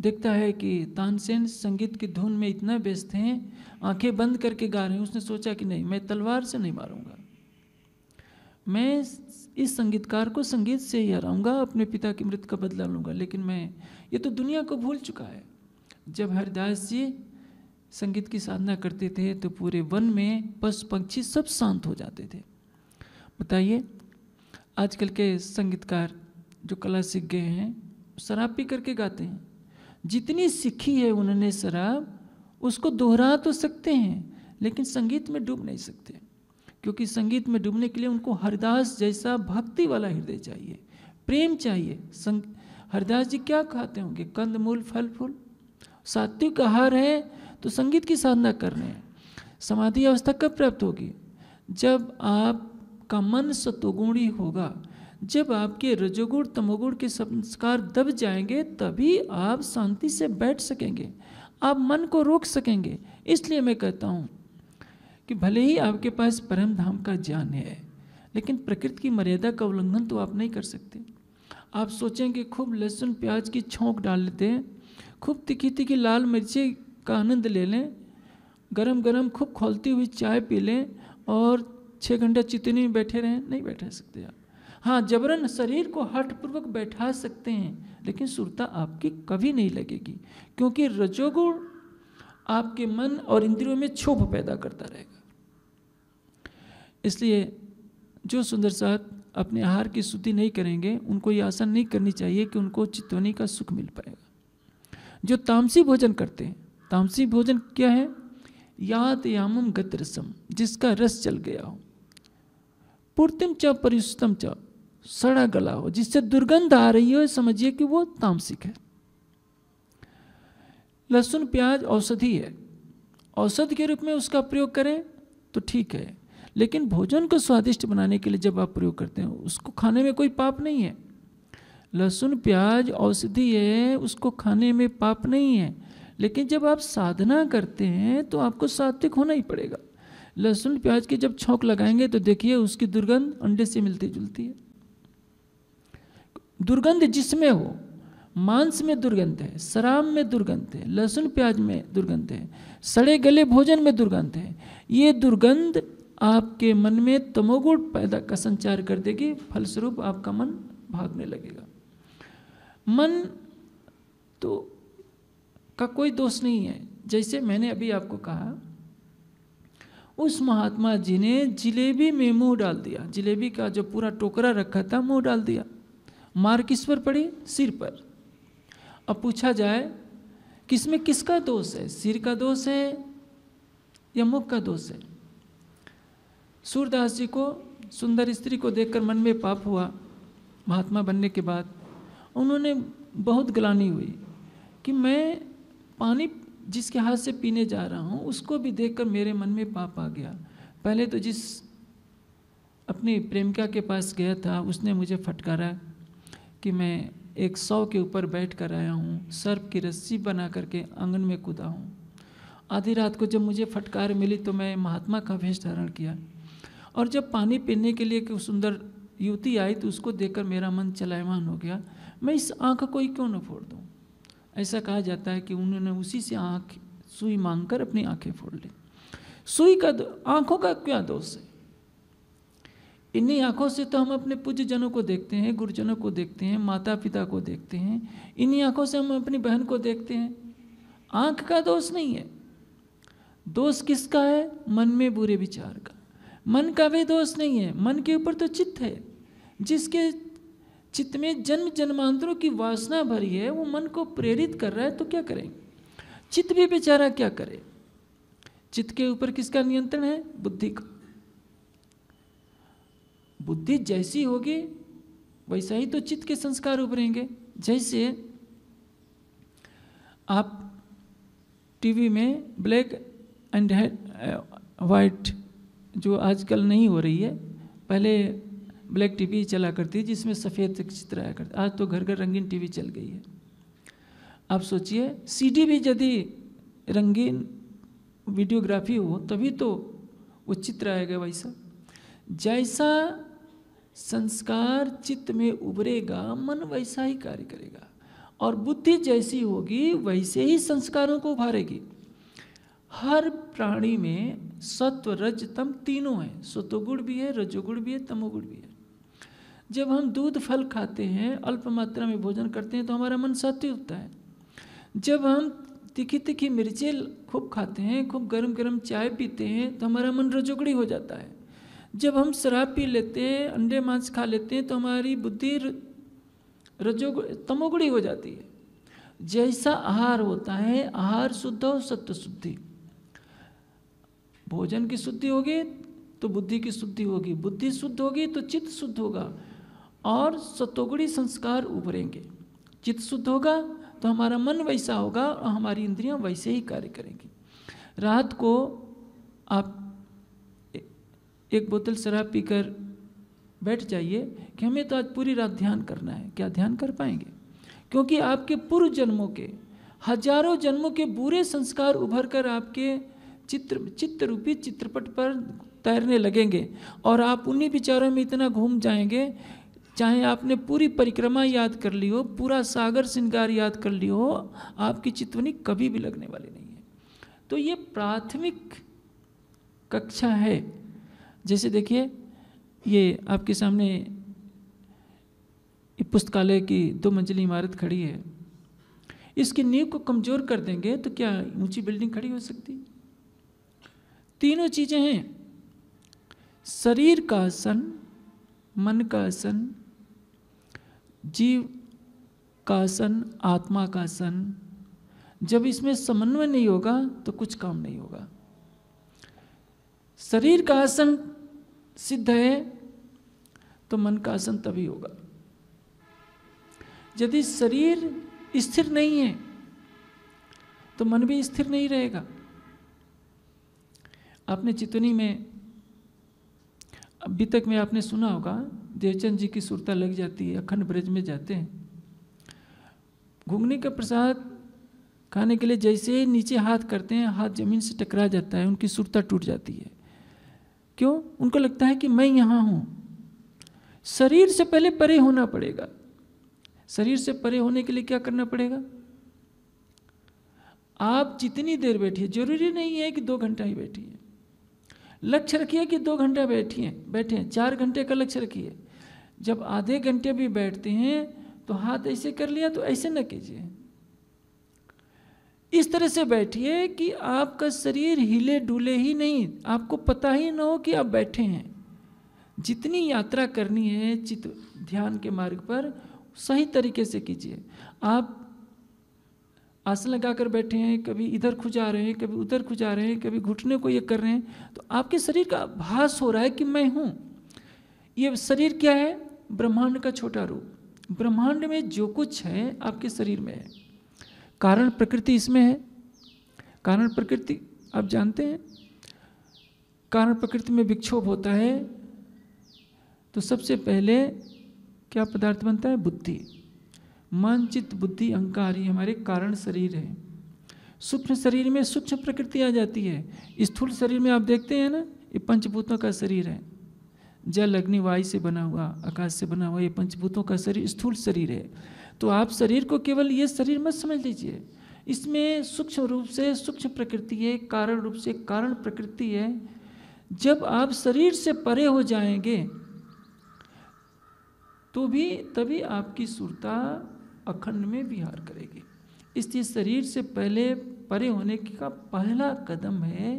देखता है कि तानसेन संगीत की धुन में इतना व्यस्त हैं आंखें बंद करके गा रहे हैं उसने सोचा कि नहीं मैं तलवार से नहीं मारूंगा मैं इस संगीतकार को संगीत से ही हराऊंगा अपने पिता की मृत का बदला लूंगा लेकिन मैं ये तो दुनिया को भूल चुका है जब हरिदास जी संगीत की साधना करते थे तो पूरे वन में पशु पंक्षी सब शांत हो जाते थे बताइए आजकल के संगीतकार जो कला सीख गए हैं शराब पी करके गाते हैं जितनी सीखी है उन्होंने शराब उसको दोहरा तो सकते हैं लेकिन संगीत में डूब नहीं सकते क्योंकि संगीत में डूबने के लिए उनको हरिदास जैसा भक्ति वाला हृदय चाहिए प्रेम चाहिए संग हरिदास जी क्या खाते होंगे कंद मूल फल फूल सात्विक आहार है तो संगीत की साधना कर रहे हैं समाधि अवस्था कब प्राप्त होगी जब आपका मन सतोगुणी होगा जब आपके रजोगुण तमोगुण के संस्कार दब जाएंगे तभी आप शांति से बैठ सकेंगे आप मन को रोक सकेंगे इसलिए मैं कहता हूँ कि भले ही आपके पास परम धाम का ज्ञान है लेकिन प्रकृति की मर्यादा का उल्लंघन तो आप नहीं कर सकते आप सोचें कि खूब लहसुन प्याज की छोंक डाल लेते हैं खूब तिखी तिखी लाल मिर्ची का आनंद ले लें गरम गरम खूब खोलती हुई चाय पी लें और छः घंटा चितनी में बैठे रहें नहीं बैठा सकते आप हाँ जबरन शरीर को हठपूर्वक बैठा सकते हैं लेकिन सुरता आपकी कभी नहीं लगेगी क्योंकि रजोगुण आपके मन और इंद्रियों में क्षोभ पैदा करता रहेगा इसलिए जो सुंदर साथ अपने आहार की शुद्धि नहीं करेंगे उनको ये आसन नहीं करनी चाहिए कि उनको चितवनी का सुख मिल पाएगा जो तामसी भोजन करते हैं तामसी भोजन क्या है याद यामम गत रसम जिसका रस चल गया हो पूर्तिम च परिस्तम च सड़ा गला हो जिससे दुर्गंध आ रही हो समझिए कि वो तामसिक है लहसुन प्याज औषधि है औषध के रूप में उसका प्रयोग करें तो ठीक है लेकिन भोजन को स्वादिष्ट बनाने के लिए जब आप प्रयोग करते हैं उसको खाने में कोई पाप नहीं है लहसुन प्याज औषधि है उसको खाने में पाप नहीं है लेकिन जब आप साधना करते हैं तो आपको सात्विक होना ही पड़ेगा लहसुन प्याज की जब छौंक लगाएंगे तो देखिए उसकी दुर्गंध अंडे से मिलती जुलती है दुर्गंध जिसमें हो मांस में दुर्गंध है शराब में दुर्गंध है लहसुन प्याज में दुर्गंध है सड़े गले भोजन में दुर्गंध है ये दुर्गंध आपके मन में तमोगुण पैदा का संचार कर देगी फलस्वरूप आपका मन भागने लगेगा मन तो का कोई दोष नहीं है जैसे मैंने अभी आपको कहा उस महात्मा जी ने जिलेबी में मुंह डाल दिया जिलेबी का जो पूरा टोकरा रखा था मुंह डाल दिया मार किस पर पड़ी सिर पर अब पूछा जाए कि इसमें किसका दोष है सिर का दोष है या मुख का दोष है सूरदास जी को सुंदर स्त्री को देखकर मन में पाप हुआ महात्मा बनने के बाद उन्होंने बहुत गलानी हुई कि मैं पानी जिसके हाथ से पीने जा रहा हूँ उसको भी देखकर मेरे मन में पाप आ गया पहले तो जिस अपनी प्रेमिका के पास गया था उसने मुझे फटकारा कि मैं एक सौ के ऊपर बैठ कर आया हूँ सर्प की रस्सी बना करके आंगन में कूदा हूँ आधी रात को जब मुझे फटकार मिली तो मैं महात्मा का भेष धारण किया और जब पानी पीने के लिए कोई सुंदर युवती आई तो उसको देखकर मेरा मन चलायमान हो गया मैं इस आंख को ही क्यों न फोड़ दूं ऐसा कहा जाता है कि उन्होंने उसी से आंख सुई मांग कर अपनी आंखें फोड़ ली सुई का आंखों का क्या दोष है इन्हीं आंखों से तो हम अपने पूज्य जनों को देखते हैं गुरुजनों को देखते हैं माता पिता को देखते हैं इन्हीं आंखों से हम अपनी बहन को देखते हैं आंख का दोष नहीं है दोष किसका है मन में बुरे विचार का मन का भी दोष नहीं है मन के ऊपर तो चित्त है जिसके चित्त में जन्म जन्मांतरों की वासना भरी है वो मन को प्रेरित कर रहा है तो क्या करें चित्त भी बेचारा क्या करे चित्त के ऊपर किसका नियंत्रण है बुद्धि का बुद्धि जैसी होगी वैसा ही तो चित्त के संस्कार उभरेंगे जैसे आप टीवी में ब्लैक एंड वाइट जो आजकल नहीं हो रही है पहले ब्लैक टीवी चला करती जिसमें सफ़ेद चित्र आया करते आज तो घर घर रंगीन टीवी चल गई है आप सोचिए सीडी भी यदि रंगीन वीडियोग्राफी हो तभी तो वो चित्र आएगा वैसा जैसा संस्कार चित्त में उभरेगा मन वैसा ही कार्य करेगा और बुद्धि जैसी होगी वैसे ही संस्कारों को उभारेगी हर प्राणी में सत्व रज तम तीनों हैं सत्वगुण भी है रजोगुण भी है तमोगुण भी है जब हम दूध फल खाते हैं अल्प मात्रा में भोजन करते हैं तो हमारा मन सत्य होता है जब हम तिखी तिखी मिर्चे खूब खाते हैं खूब गर्म गर्म चाय पीते हैं तो हमारा मन रजोगड़ी हो जाता है जब हम शराब पी लेते हैं अंडे मांस खा लेते हैं तो हमारी बुद्धि रजोग तमोगुड़ी हो जाती है जैसा आहार होता है आहार शुद्ध और सत्य शुद्धि भोजन की शुद्धि होगी तो बुद्धि की शुद्धि होगी बुद्धि शुद्ध होगी तो चित्त शुद्ध होगा और सतोगुणी संस्कार उभरेंगे चित्त शुद्ध होगा तो हमारा मन वैसा होगा और हमारी इंद्रियां वैसे ही कार्य करेंगी रात को आप एक बोतल शराब पीकर बैठ जाइए कि हमें तो आज पूरी रात ध्यान करना है क्या ध्यान कर पाएंगे क्योंकि आपके पूर्व जन्मों के हजारों जन्मों के बुरे संस्कार उभर कर आपके चित्र चित्र रूपी चित्रपट पर तैरने लगेंगे और आप उन्हीं विचारों में इतना घूम जाएंगे चाहे आपने पूरी परिक्रमा याद कर ली हो पूरा सागर श्रृंगार याद कर ली हो आपकी चितवनी कभी भी लगने वाली नहीं है तो ये प्राथमिक कक्षा है जैसे देखिए ये आपके सामने पुस्तकालय की दो मंजिली इमारत खड़ी है इसकी नींव को कमज़ोर कर देंगे तो क्या ऊंची बिल्डिंग खड़ी हो सकती तीनों चीज़ें हैं शरीर का आसन मन का आसन जीव का सन आत्मा का सन जब इसमें समन्वय नहीं होगा तो कुछ काम नहीं होगा शरीर का आसन सिद्ध है तो मन का आसन तभी होगा यदि शरीर स्थिर नहीं है तो मन भी स्थिर नहीं रहेगा आपने चितनी में अभी तक में आपने सुना होगा देवचंद जी की सुरता लग जाती है अखंड ब्रज में जाते हैं घुगनी का प्रसाद खाने के लिए जैसे ही नीचे हाथ करते हैं हाथ जमीन से टकरा जाता है उनकी सुरता टूट जाती है क्यों उनको लगता है कि मैं यहाँ हूँ शरीर से पहले परे होना पड़ेगा शरीर से परे होने के लिए क्या करना पड़ेगा आप जितनी देर बैठिए जरूरी नहीं है कि दो घंटा ही बैठिए लक्ष्य रखिए कि दो घंटा बैठिए बैठे चार घंटे का लक्ष्य रखिए जब आधे घंटे भी बैठते हैं तो हाथ ऐसे कर लिया तो ऐसे ना कीजिए इस तरह से बैठिए कि आपका शरीर हिले डुले ही नहीं आपको पता ही ना हो कि आप बैठे हैं जितनी यात्रा करनी है चित्र ध्यान के मार्ग पर सही तरीके से कीजिए आप आसन लगा कर बैठे हैं कभी इधर खुजा रहे हैं कभी उधर खुजा रहे हैं कभी घुटने को ये कर रहे हैं तो आपके शरीर का भास हो रहा है कि मैं हूँ ये शरीर क्या है ब्रह्मांड का छोटा रूप ब्रह्मांड में जो कुछ है आपके शरीर में है कारण प्रकृति इसमें है कारण प्रकृति आप जानते हैं कारण प्रकृति में विक्षोभ होता है तो सबसे पहले क्या पदार्थ बनता है बुद्धि मन चित्त बुद्धि अहंकार ही हमारे कारण शरीर है सूक्ष्म शरीर में सूक्ष्म प्रकृति आ जाती है स्थूल शरीर में आप देखते हैं ना ये पंचभूतों का शरीर है जल अग्नि वायु से बना हुआ आकाश से बना हुआ ये पंचभूतों का शरीर स्थूल शरीर है तो आप शरीर को केवल ये शरीर मत समझ लीजिए इसमें सूक्ष्म रूप से सूक्ष्म प्रकृति है कारण रूप से कारण प्रकृति है जब आप शरीर से परे हो जाएंगे तो भी तभी आपकी सुरता अखंड में विहार करेगी इसलिए शरीर से पहले परे होने का पहला कदम है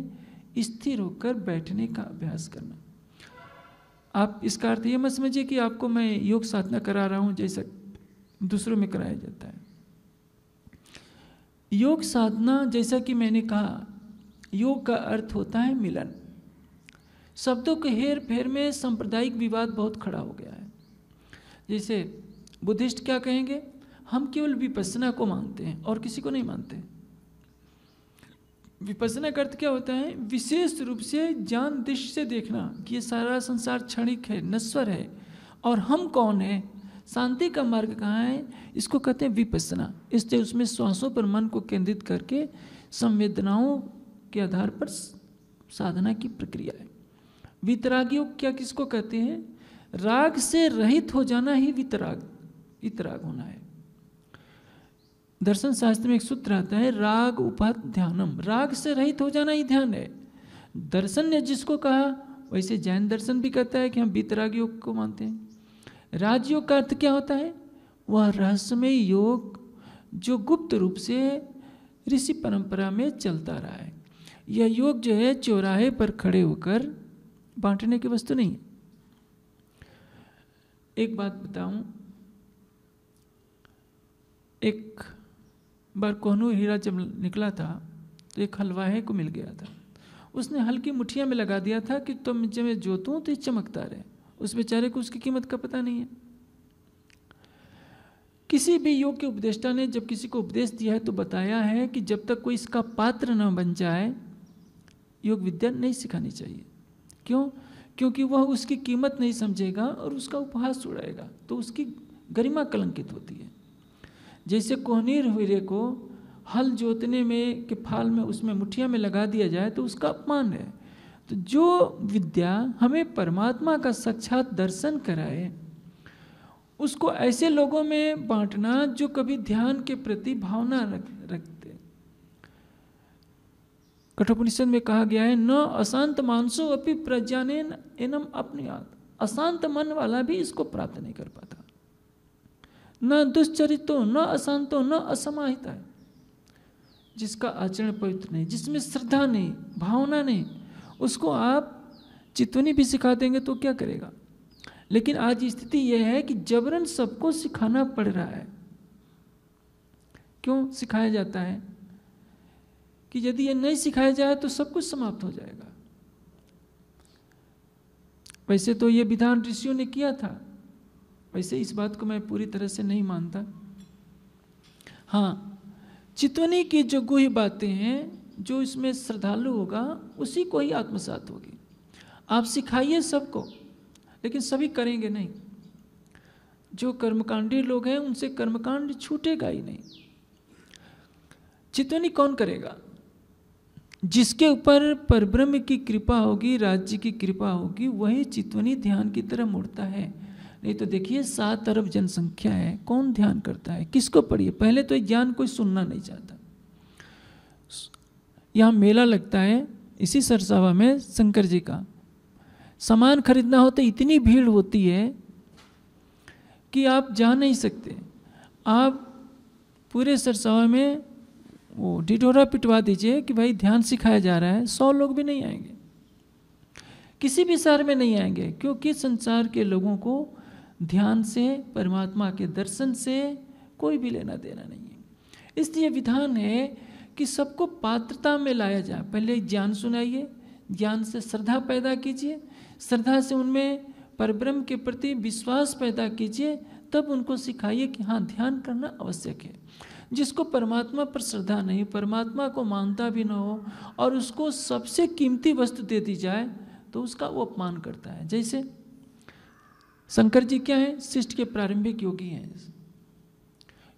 स्थिर होकर बैठने का अभ्यास करना आप इसका अर्थ ये मत समझिए कि आपको मैं योग साधना करा रहा हूँ जैसा दूसरों में कराया जाता है योग साधना जैसा कि मैंने कहा योग का अर्थ होता है मिलन शब्दों के हेर फेर में सांप्रदायिक विवाद बहुत खड़ा हो गया है जैसे बुद्धिस्ट क्या कहेंगे हम केवल विपसना को मानते हैं और किसी को नहीं मानते विपसना का अर्थ क्या होता है विशेष रूप से ज्ञान दृश्य से देखना कि ये सारा संसार क्षणिक है नश्वर है और हम कौन है शांति का मार्ग कहाँ है इसको कहते हैं विपसना इसलिए उसमें श्वासों पर मन को केंद्रित करके संवेदनाओं के आधार पर साधना की प्रक्रिया है वितराग योग क्या किसको कहते हैं राग से रहित हो जाना ही वितराग वितराग होना है दर्शन शास्त्र में एक सूत्र आता है राग उपाध्यानम राग से रहित हो जाना ही ध्यान है दर्शन ने जिसको कहा वैसे जैन दर्शन भी कहता है कि हम बीतराग योग को मानते हैं राजयोग का अर्थ क्या होता है वह रहस्यमय योग जो गुप्त रूप से ऋषि परंपरा में चलता रहा है यह योग जो है चौराहे पर खड़े होकर बांटने की वस्तु नहीं है एक बात बताऊं एक बार कोहनू हीरा जब निकला था तो एक हलवाहे को मिल गया था उसने हल्की मुठिया में लगा दिया था कि तुम जब मैं जोतूँ तो ये चमकता रहे उस बेचारे को उसकी कीमत का पता नहीं है किसी भी योग के उपदेष्टा ने जब किसी को उपदेश दिया है तो बताया है कि जब तक कोई इसका पात्र न बन जाए योग विद्या नहीं सिखानी चाहिए क्यों क्योंकि वह उसकी कीमत नहीं समझेगा और उसका उपहास उड़ाएगा तो उसकी गरिमा कलंकित होती है जैसे कोहनीर हीरे को हल जोतने में के फाल में उसमें मुठिया में लगा दिया जाए तो उसका अपमान है तो जो विद्या हमें परमात्मा का साक्षात दर्शन कराए उसको ऐसे लोगों में बांटना जो कभी ध्यान के प्रति भावना रख रखते कठोपनिषद में कहा गया है न अशांत मानसो अपनी प्रज्ञान एनम अपने अशांत मन वाला भी इसको प्राप्त नहीं कर पाता न दुश्चरितो न अशांतो न असमाहिता है जिसका आचरण पवित्र नहीं जिसमें श्रद्धा नहीं भावना नहीं उसको आप चितवनी भी सिखा देंगे तो क्या करेगा लेकिन आज स्थिति यह है कि जबरन सबको सिखाना पड़ रहा है क्यों सिखाया जाता है कि यदि यह नहीं सिखाया जाए तो सब कुछ समाप्त हो जाएगा वैसे तो यह विधान ऋषियों ने किया था वैसे इस बात को मैं पूरी तरह से नहीं मानता हाँ चितवनी की जो गुह बातें हैं जो इसमें श्रद्धालु होगा उसी को ही आत्मसात होगी आप सिखाइए सबको लेकिन सभी करेंगे नहीं जो कर्मकांडी लोग हैं उनसे कर्मकांड छूटेगा ही नहीं चितवनी कौन करेगा जिसके ऊपर परब्रह्म की कृपा होगी राज्य की कृपा होगी वही चितवनी ध्यान की तरह मुड़ता है नहीं तो देखिए सात अरब जनसंख्या है कौन ध्यान करता है किसको पढ़िए पहले तो ज्ञान कोई सुनना नहीं चाहता यहाँ मेला लगता है इसी सरसावा में शंकर जी का सामान खरीदना हो तो इतनी भीड़ होती है कि आप जा नहीं सकते आप पूरे सरसावा में वो डिडोरा पिटवा दीजिए कि भाई ध्यान सिखाया जा रहा है सौ लोग भी नहीं आएंगे किसी भी शहर में नहीं आएंगे क्योंकि संसार के लोगों को ध्यान से परमात्मा के दर्शन से कोई भी लेना देना नहीं है इसलिए विधान है कि सबको पात्रता में लाया जाए पहले ज्ञान सुनाइए ज्ञान से श्रद्धा पैदा कीजिए श्रद्धा से उनमें परब्रह्म के प्रति विश्वास पैदा कीजिए तब उनको सिखाइए कि हाँ ध्यान करना आवश्यक है जिसको परमात्मा पर श्रद्धा नहीं परमात्मा को मानता भी ना हो और उसको सबसे कीमती वस्तु दे दी जाए तो उसका वो अपमान करता है जैसे शंकर जी क्या हैं शिष्ट के प्रारंभिक योगी हैं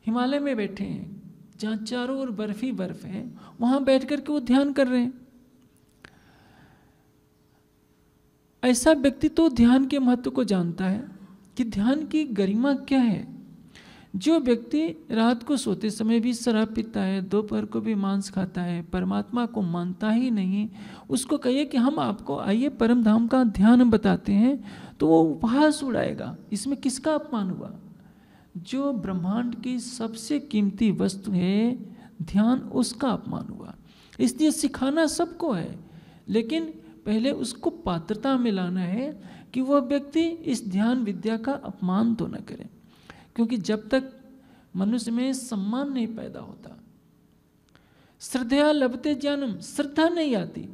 हिमालय में बैठे हैं जहाँ चारों ओर बर्फ ही बर्फ है वहाँ बैठ करके वो ध्यान कर रहे हैं ऐसा व्यक्ति तो ध्यान के महत्व को जानता है कि ध्यान की गरिमा क्या है जो व्यक्ति रात को सोते समय भी शराब पीता है दोपहर को भी मांस खाता है परमात्मा को मानता ही नहीं उसको कहिए कि हम आपको आइए परम धाम का ध्यान बताते हैं तो वो उपहास उड़ाएगा इसमें किसका अपमान हुआ जो ब्रह्मांड की सबसे कीमती वस्तु है ध्यान उसका अपमान हुआ इसलिए सिखाना सबको है लेकिन पहले उसको पात्रता में लाना है कि वह व्यक्ति इस ध्यान विद्या का अपमान तो न करे क्योंकि जब तक मनुष्य में सम्मान नहीं पैदा होता श्रद्धा लभते ज्ञानम श्रद्धा नहीं आती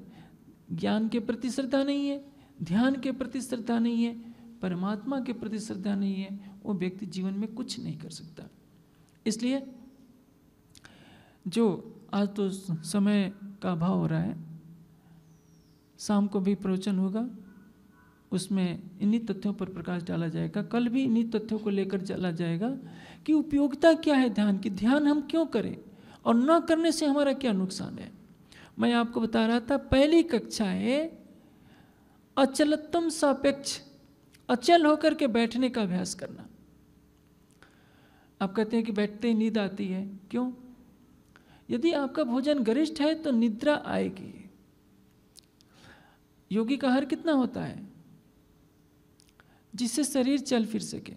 ज्ञान के प्रति श्रद्धा नहीं है ध्यान के प्रति श्रद्धा नहीं है परमात्मा के प्रति श्रद्धा नहीं है वो व्यक्ति जीवन में कुछ नहीं कर सकता इसलिए जो आज तो समय का अभाव हो रहा है शाम को भी प्रवचन होगा उसमें इन्हीं तथ्यों पर प्रकाश डाला जाएगा कल भी इन्हीं तथ्यों को लेकर चला जाएगा कि उपयोगिता क्या है ध्यान की ध्यान हम क्यों करें और न करने से हमारा क्या नुकसान है मैं आपको बता रहा था पहली कक्षा है अचलतम सापेक्ष अचल होकर के बैठने का अभ्यास करना आप कहते हैं कि बैठते ही नींद आती है क्यों यदि आपका भोजन गरिष्ठ है तो निद्रा आएगी योगी का हर कितना होता है जिससे शरीर चल फिर सके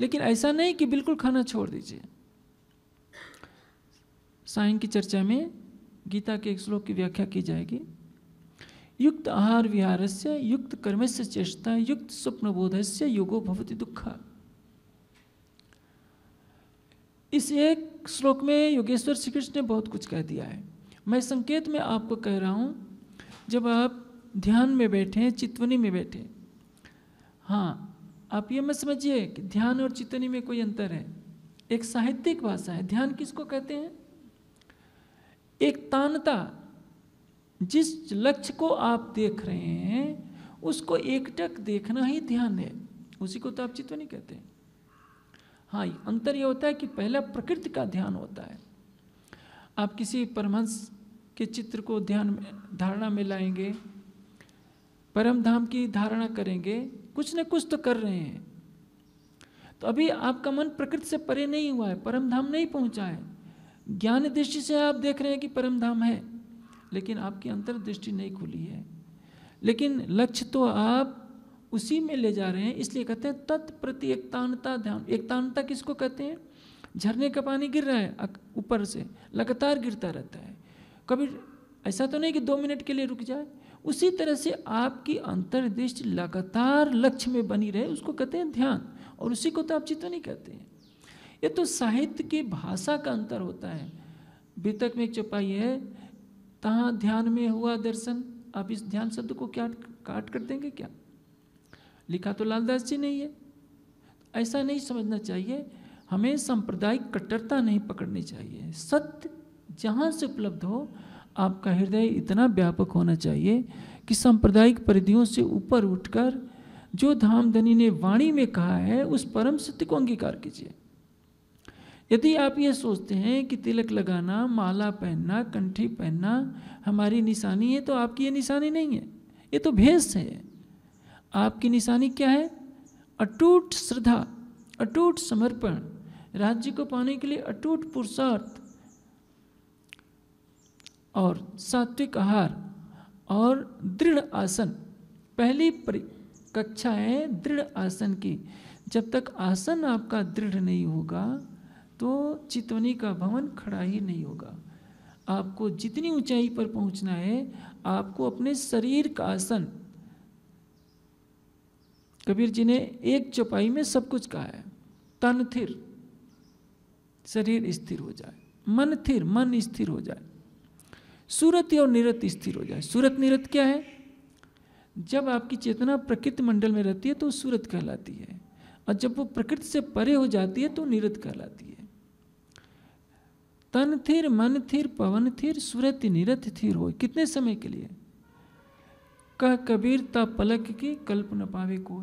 लेकिन ऐसा नहीं कि बिल्कुल खाना छोड़ दीजिए साइन की चर्चा में गीता के एक श्लोक की व्याख्या की जाएगी युक्त आहार विहार से युक्त कर्म से चेष्टा युक्त स्वप्नबोध से युगो भवती दुखा इस एक श्लोक में योगेश्वर श्री कृष्ण ने बहुत कुछ कह दिया है मैं संकेत में आपको कह रहा हूं जब आप ध्यान में बैठे चितवनी में बैठे हाँ आप ये मत समझिए कि ध्यान और चितनी में कोई अंतर है एक साहित्यिक भाषा है ध्यान किसको कहते हैं एक तानता जिस लक्ष्य को आप देख रहे हैं उसको एकटक देखना ही ध्यान है उसी को तो आप चित्त नहीं कहते हैं। हाँ अंतर यह होता है कि पहला प्रकृति का ध्यान होता है आप किसी परमहंस के चित्र को ध्यान धारणा में लाएंगे परम धाम की धारणा करेंगे कुछ न कुछ तो कर रहे हैं तो अभी आपका मन प्रकृति से परे नहीं हुआ है परम धाम नहीं पहुंचा है ज्ञान दृष्टि से आप देख रहे हैं कि परम धाम है लेकिन आपकी अंतर्दृष्टि नहीं खुली है लेकिन लक्ष्य तो आप उसी में ले जा रहे हैं इसलिए कहते हैं तत्प्रति एकतानता ध्यान एकतानता किसको कहते हैं झरने का पानी गिर रहा है ऊपर से लगातार गिरता रहता है कभी ऐसा तो नहीं कि दो मिनट के लिए रुक जाए उसी तरह से आपकी अंतर्दृष्टि लगातार लक्ष्य में बनी रहे उसको कहते हैं ध्यान और उसी को तो आप नहीं कहते हैं ये तो साहित्य की भाषा का अंतर होता है बीतक में एक चौपाई है तहाँ ध्यान में हुआ दर्शन आप इस ध्यान शब्द को क्या काट कर देंगे क्या लिखा तो लालदास जी नहीं है ऐसा नहीं समझना चाहिए हमें सांप्रदायिक कट्टरता नहीं पकड़नी चाहिए सत्य जहाँ से उपलब्ध हो आपका हृदय इतना व्यापक होना चाहिए कि सांप्रदायिक परिधियों से ऊपर उठकर जो धाम धनी ने वाणी में कहा है उस परम सत्य को अंगीकार कीजिए यदि आप ये सोचते हैं कि तिलक लगाना माला पहनना कंठी पहनना हमारी निशानी है तो आपकी ये निशानी नहीं है ये तो भेष है आपकी निशानी क्या है अटूट श्रद्धा अटूट समर्पण राज्य को पाने के लिए अटूट पुरुषार्थ और सात्विक आहार और दृढ़ आसन पहली कक्षा है दृढ़ आसन की जब तक आसन आपका दृढ़ नहीं होगा तो चितवनी का भवन खड़ा ही नहीं होगा आपको जितनी ऊंचाई पर पहुंचना है आपको अपने शरीर का आसन कबीर जी ने एक चौपाई में सब कुछ कहा है तन थिर शरीर स्थिर हो जाए मन थिर मन स्थिर हो जाए सूरत और निरत स्थिर हो जाए सूरत निरत क्या है जब आपकी चेतना प्रकृति मंडल में रहती है तो सूरत कहलाती है और जब वो प्रकृति से परे हो जाती है तो निरत कहलाती है तन थिर मन थिर पवन थिर सूरत निरत थिर हो कितने समय के लिए कह कबीर ता पलक की कल्प न पावे को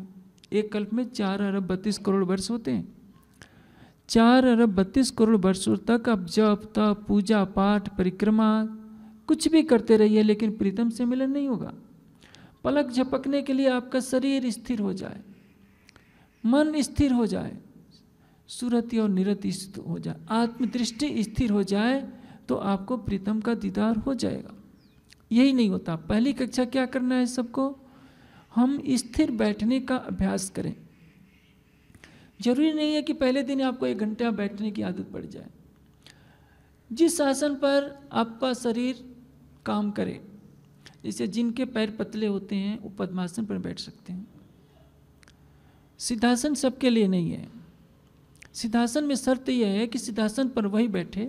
एक कल्प में चार अरब बत्तीस करोड़ वर्ष होते हैं चार अरब बत्तीस करोड़ वर्षों तक अब जप तप पूजा पाठ परिक्रमा कुछ भी करते रहिए लेकिन प्रीतम से मिलन नहीं होगा पलक झपकने के लिए आपका शरीर स्थिर हो जाए मन स्थिर हो जाए सुरति और निरति हो जाए आत्मदृष्टि स्थिर हो जाए तो आपको प्रीतम का दीदार हो जाएगा यही नहीं होता पहली कक्षा क्या करना है सबको हम स्थिर बैठने का अभ्यास करें जरूरी नहीं है कि पहले दिन आपको एक घंटा बैठने की आदत पड़ जाए जिस आसन पर आपका शरीर काम करे जैसे जिनके पैर पतले होते हैं वो पद्मासन पर बैठ सकते हैं सिद्धासन सबके लिए नहीं है सिद्धासन में शर्त यह है कि सिद्धासन पर वही बैठे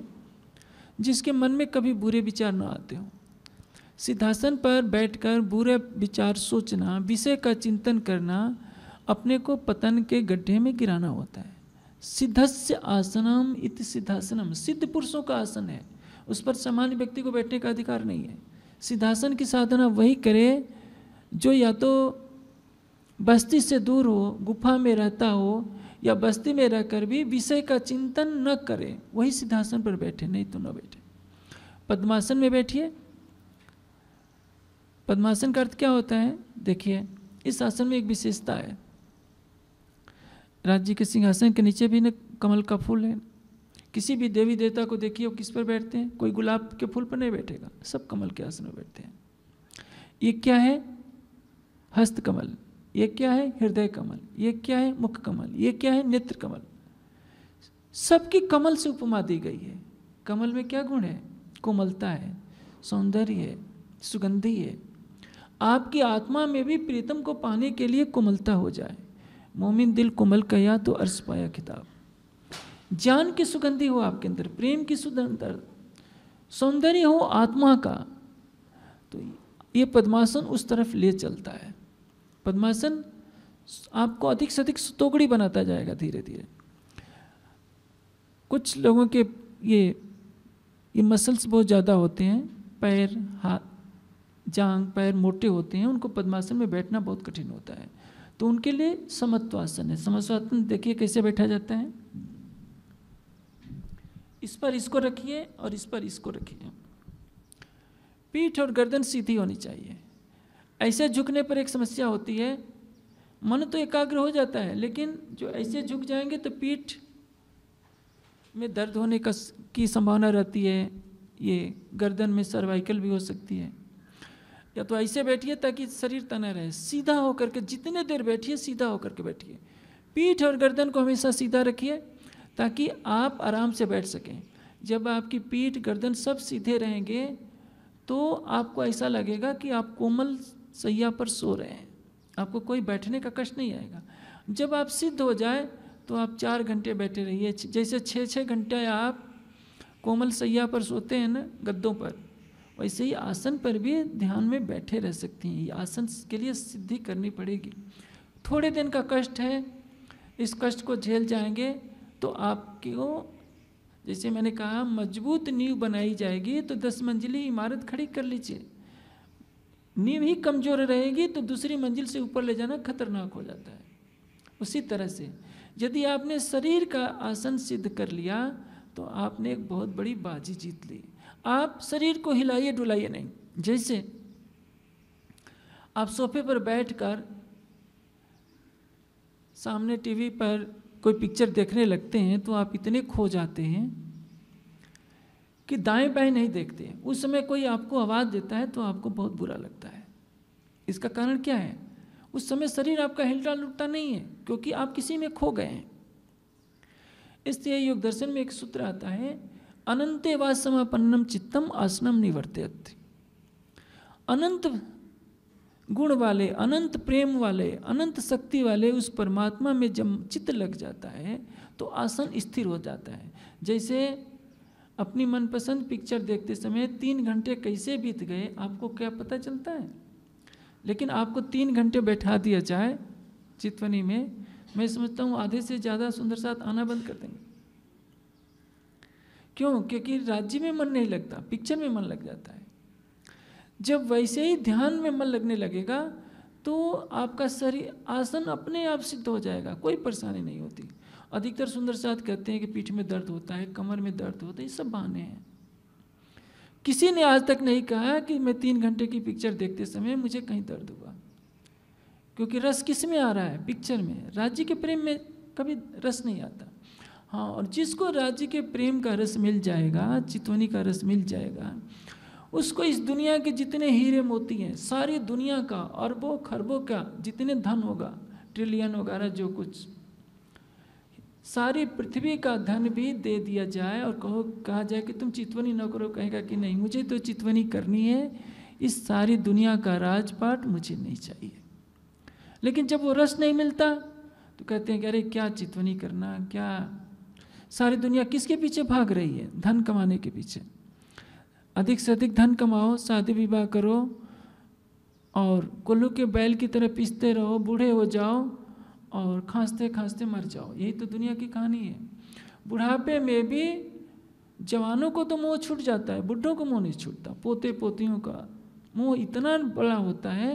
जिसके मन में कभी बुरे विचार ना आते हों सिद्धासन पर बैठकर बुरे विचार सोचना विषय का चिंतन करना अपने को पतन के गड्ढे में गिराना होता है सिद्धस्य आसनम इति सिद्धासनम सिद्ध पुरुषों का आसन है उस पर सामान्य व्यक्ति को बैठने का अधिकार नहीं है सिद्धासन की साधना वही करे जो या तो बस्ती से दूर हो गुफा में रहता हो या बस्ती में रहकर भी विषय का चिंतन न करे वही सिद्धासन पर बैठे नहीं तो न बैठे पद्मासन में बैठिए पद्मासन का अर्थ क्या होता है देखिए इस आसन में एक विशेषता है राज्य के सिंहासन के नीचे भी न कमल का फूल है किसी भी देवी देवता को देखिए वो किस पर बैठते हैं कोई गुलाब के फूल पर नहीं बैठेगा सब कमल के आसन में बैठते हैं ये क्या है हस्त कमल ये क्या है हृदय कमल ये क्या है मुख कमल ये क्या है नेत्र कमल सबकी कमल से उपमा दी गई है कमल में क्या गुण है कोमलता है सौंदर्य है सुगंधी है आपकी आत्मा में भी प्रीतम को पाने के लिए कोमलता हो जाए मोमिन दिल कोमल कया तो अर्श पाया किताब ज्ञान की सुगंधी हो आपके अंदर प्रेम की सुगंधर सौंदर्य हो आत्मा का तो ये पद्मासन उस तरफ ले चलता है पद्मासन आपको अधिक से अधिक सुतोगड़ी बनाता जाएगा धीरे धीरे कुछ लोगों के ये ये मसल्स बहुत ज़्यादा होते हैं पैर हाथ जांग पैर मोटे होते हैं उनको पद्मासन में बैठना बहुत कठिन होता है तो उनके लिए समत्वासन है समत्वासन देखिए कैसे बैठा जाता है इस पर इसको रखिए और इस पर इसको रखिए पीठ और गर्दन सीधी होनी चाहिए ऐसे झुकने पर एक समस्या होती है मन तो एकाग्र हो जाता है लेकिन जो ऐसे झुक जाएंगे तो पीठ में दर्द होने का की संभावना रहती है ये गर्दन में सर्वाइकल भी हो सकती है या तो ऐसे बैठिए ताकि शरीर तना रहे सीधा होकर के जितने देर बैठिए सीधा होकर के बैठिए पीठ और गर्दन को हमेशा सीधा रखिए ताकि आप आराम से बैठ सकें जब आपकी पीठ गर्दन सब सीधे रहेंगे तो आपको ऐसा लगेगा कि आप कोमल सैया पर सो रहे हैं आपको कोई बैठने का कष्ट नहीं आएगा जब आप सिद्ध हो जाए तो आप चार घंटे बैठे रहिए जैसे छः छः घंटे आप कोमल सैया पर सोते हैं ना गद्दों पर वैसे ही आसन पर भी ध्यान में बैठे रह सकते हैं ये आसन के लिए सिद्धि करनी पड़ेगी थोड़े दिन का कष्ट है इस कष्ट को झेल जाएंगे तो आपको जैसे मैंने कहा मजबूत नींव बनाई जाएगी तो दस मंजिली इमारत खड़ी कर लीजिए नींव ही कमज़ोर रहेगी तो दूसरी मंजिल से ऊपर ले जाना खतरनाक हो जाता है उसी तरह से यदि आपने शरीर का आसन सिद्ध कर लिया तो आपने एक बहुत बड़ी बाजी जीत ली आप शरीर को हिलाइए डुलाइए नहीं जैसे आप सोफे पर बैठकर सामने टीवी पर कोई पिक्चर देखने लगते हैं तो आप इतने खो जाते हैं कि दाएं बाएं नहीं देखते उस समय कोई आपको आवाज़ देता है तो आपको बहुत बुरा लगता है इसका कारण क्या है उस समय शरीर आपका हिलटा लुटता नहीं है क्योंकि आप किसी में खो गए हैं इसलिए योग दर्शन में एक सूत्र आता है अनंत व समापन्नम चित्तम आसनम निवर्त्यति अनंत गुण वाले अनंत प्रेम वाले अनंत शक्ति वाले उस परमात्मा में जब चित्त लग जाता है तो आसन स्थिर हो जाता है जैसे अपनी मनपसंद पिक्चर देखते समय तीन घंटे कैसे बीत गए आपको क्या पता चलता है लेकिन आपको तीन घंटे बैठा दिया जाए चितवनी में मैं समझता हूँ आधे से ज़्यादा सुंदर साथ आना बंद कर देंगे क्यों क्योंकि राज्य में मन नहीं लगता पिक्चर में मन लग जाता है जब वैसे ही ध्यान में मन लगने लगेगा तो आपका शरीर आसन अपने आप सिद्ध हो जाएगा कोई परेशानी नहीं होती अधिकतर सुंदर साथ कहते हैं कि पीठ में दर्द होता है कमर में दर्द होता है ये सब बहाने हैं किसी ने आज तक नहीं कहा कि मैं तीन घंटे की पिक्चर देखते समय मुझे कहीं दर्द हुआ क्योंकि रस किस में आ रहा है पिक्चर में राज्य के प्रेम में कभी रस नहीं आता हाँ और जिसको राज्य के प्रेम का रस मिल जाएगा चितौनी का रस मिल जाएगा उसको इस दुनिया के जितने हीरे मोती हैं सारी दुनिया का अरबों खरबों का जितने धन होगा ट्रिलियन वगैरह जो कुछ सारी पृथ्वी का धन भी दे दिया जाए और कहो कहा जाए कि तुम चितवनी न करो कहेगा कि नहीं मुझे तो चितवनी करनी है इस सारी दुनिया का राजपाट मुझे नहीं चाहिए लेकिन जब वो रस नहीं मिलता तो कहते हैं कि अरे क्या चितवनी करना क्या सारी दुनिया किसके पीछे भाग रही है धन कमाने के पीछे अधिक से अधिक धन कमाओ शादी विवाह करो और कुल्लू के बैल की तरह पीसते रहो बूढ़े हो जाओ और खांसते खांसते मर जाओ यही तो दुनिया की कहानी है बुढ़ापे में भी जवानों को तो मुंह छूट जाता है बुढ़ों को मुंह नहीं छूटता पोते पोतियों का मुंह इतना बड़ा होता है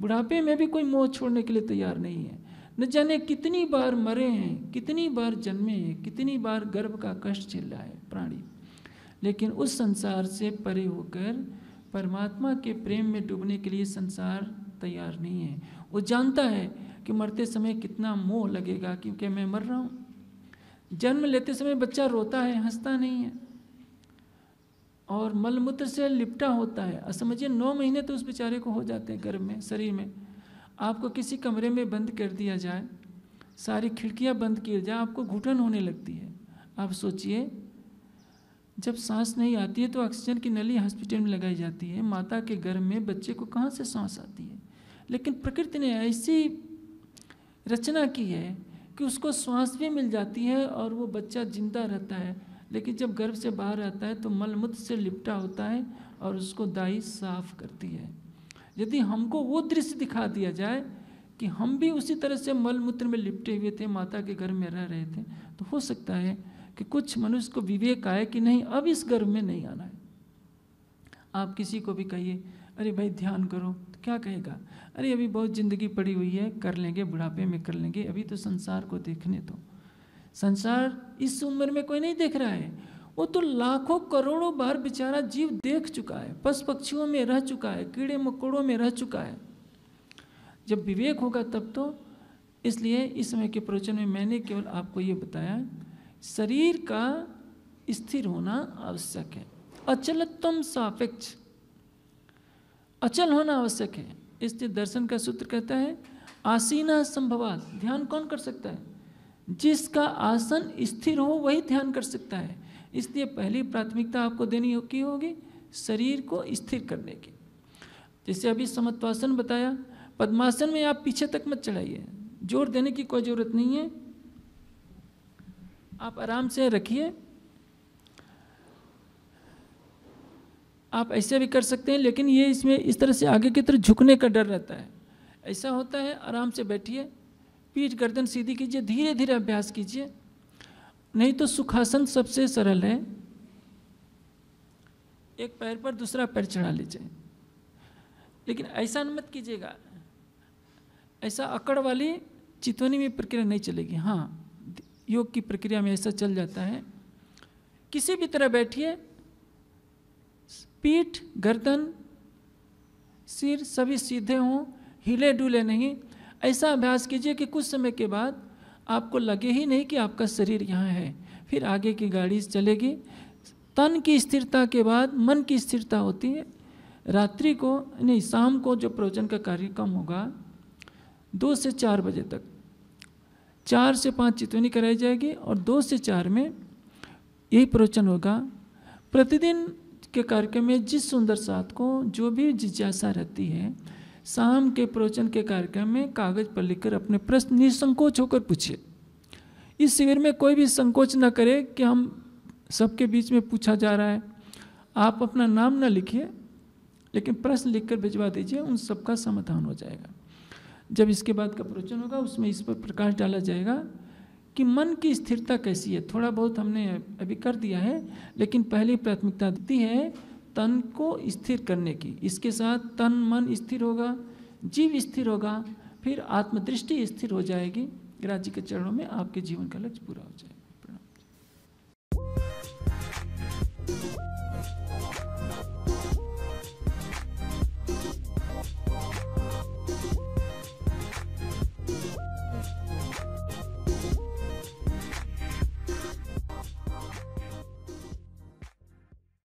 बुढ़ापे में भी कोई मुंह छोड़ने के लिए तैयार नहीं है न जाने कितनी बार मरे हैं कितनी बार जन्मे हैं कितनी बार गर्भ का कष्ट झेला है प्राणी लेकिन उस संसार से परे होकर परमात्मा के प्रेम में डूबने के लिए संसार तैयार नहीं है वो जानता है कि मरते समय कितना मोह लगेगा क्योंकि मैं मर रहा हूँ जन्म लेते समय बच्चा रोता है हंसता नहीं है और मलमूत्र से लिपटा होता है समझिए नौ महीने तो उस बेचारे को हो जाते हैं गर्भ में शरीर में आपको किसी कमरे में बंद कर दिया जाए सारी खिड़कियाँ बंद की जाए आपको घुटन होने लगती है आप सोचिए जब सांस नहीं आती है तो ऑक्सीजन की नली हॉस्पिटल में लगाई जाती है माता के गर्भ में बच्चे को कहाँ से सांस आती है लेकिन प्रकृति ने ऐसी रचना की है कि उसको सांस भी मिल जाती है और वो बच्चा जिंदा रहता है लेकिन जब गर्भ से बाहर आता है तो मलमूत्र से लिपटा होता है और उसको दाई साफ करती है यदि हमको वो दृश्य दिखा दिया जाए कि हम भी उसी तरह से मलमूत्र में लिपटे हुए थे माता के घर में रह रहे थे तो हो सकता है कि कुछ मनुष्य को विवेक आए कि नहीं अब इस गर्भ में नहीं आना है आप किसी को भी कहिए अरे भाई ध्यान करो तो क्या कहेगा अरे अभी बहुत ज़िंदगी पड़ी हुई है कर लेंगे बुढ़ापे में कर लेंगे अभी तो संसार को देखने दो संसार इस उम्र में कोई नहीं देख रहा है वो तो लाखों करोड़ों बार बेचारा जीव देख चुका है पशु पक्षियों में रह चुका है कीड़े मकोड़ों में रह चुका है जब विवेक होगा तब तो इसलिए इस समय के प्रवचन में मैंने केवल आपको ये बताया शरीर का स्थिर होना आवश्यक है अचलत्वम सापेक्ष अचल होना आवश्यक है इसलिए दर्शन का सूत्र कहता है आसीना संभवा ध्यान कौन कर सकता है जिसका आसन स्थिर हो वही ध्यान कर सकता है इसलिए पहली प्राथमिकता आपको देनी होगी होगी शरीर को स्थिर करने की जैसे अभी समत्वासन बताया पद्मासन में आप पीछे तक मत चढ़ाइए जोर देने की कोई ज़रूरत नहीं है आप आराम से रखिए आप ऐसे भी कर सकते हैं लेकिन ये इसमें इस तरह से आगे की तरफ झुकने का डर रहता है ऐसा होता है आराम से बैठिए पीठ गर्दन सीधी कीजिए धीरे धीरे अभ्यास कीजिए नहीं तो सुखासन सबसे सरल है एक पैर पर दूसरा पैर चढ़ा लीजिए लेकिन ऐसा मत कीजिएगा ऐसा अकड़ वाली चितवनी में प्रक्रिया नहीं चलेगी हाँ योग की प्रक्रिया में ऐसा चल जाता है किसी भी तरह बैठिए पीठ गर्दन सिर सभी सीधे हों हिले डुले नहीं ऐसा अभ्यास कीजिए कि कुछ समय के बाद आपको लगे ही नहीं कि आपका शरीर यहाँ है फिर आगे की गाड़ी चलेगी तन की स्थिरता के बाद मन की स्थिरता होती है रात्रि को नहीं शाम को जो प्रवचन का कार्यक्रम होगा दो से चार बजे तक चार से पाँच चितवनी कराई जाएगी और दो से चार में यही प्रवचन होगा प्रतिदिन के कार्यक्रम में जिस सुंदर साथ को जो भी जिज्ञासा रहती है शाम के प्रवचन के कार्यक्रम में कागज पर लिखकर अपने प्रश्न निसंकोच होकर पूछे इस शिविर में कोई भी संकोच न करे कि हम सबके बीच में पूछा जा रहा है आप अपना नाम ना लिखिए लेकिन प्रश्न लिखकर भिजवा दीजिए उन सबका समाधान हो जाएगा जब इसके बाद का प्रवचन होगा उसमें इस पर प्रकाश डाला जाएगा कि मन की स्थिरता कैसी है थोड़ा बहुत हमने अभी कर दिया है लेकिन पहली प्राथमिकता दी है तन को स्थिर करने की इसके साथ तन मन स्थिर होगा जीव स्थिर होगा फिर आत्मदृष्टि स्थिर हो जाएगी राज्य के चरणों में आपके जीवन का लक्ष्य पूरा हो जाएगा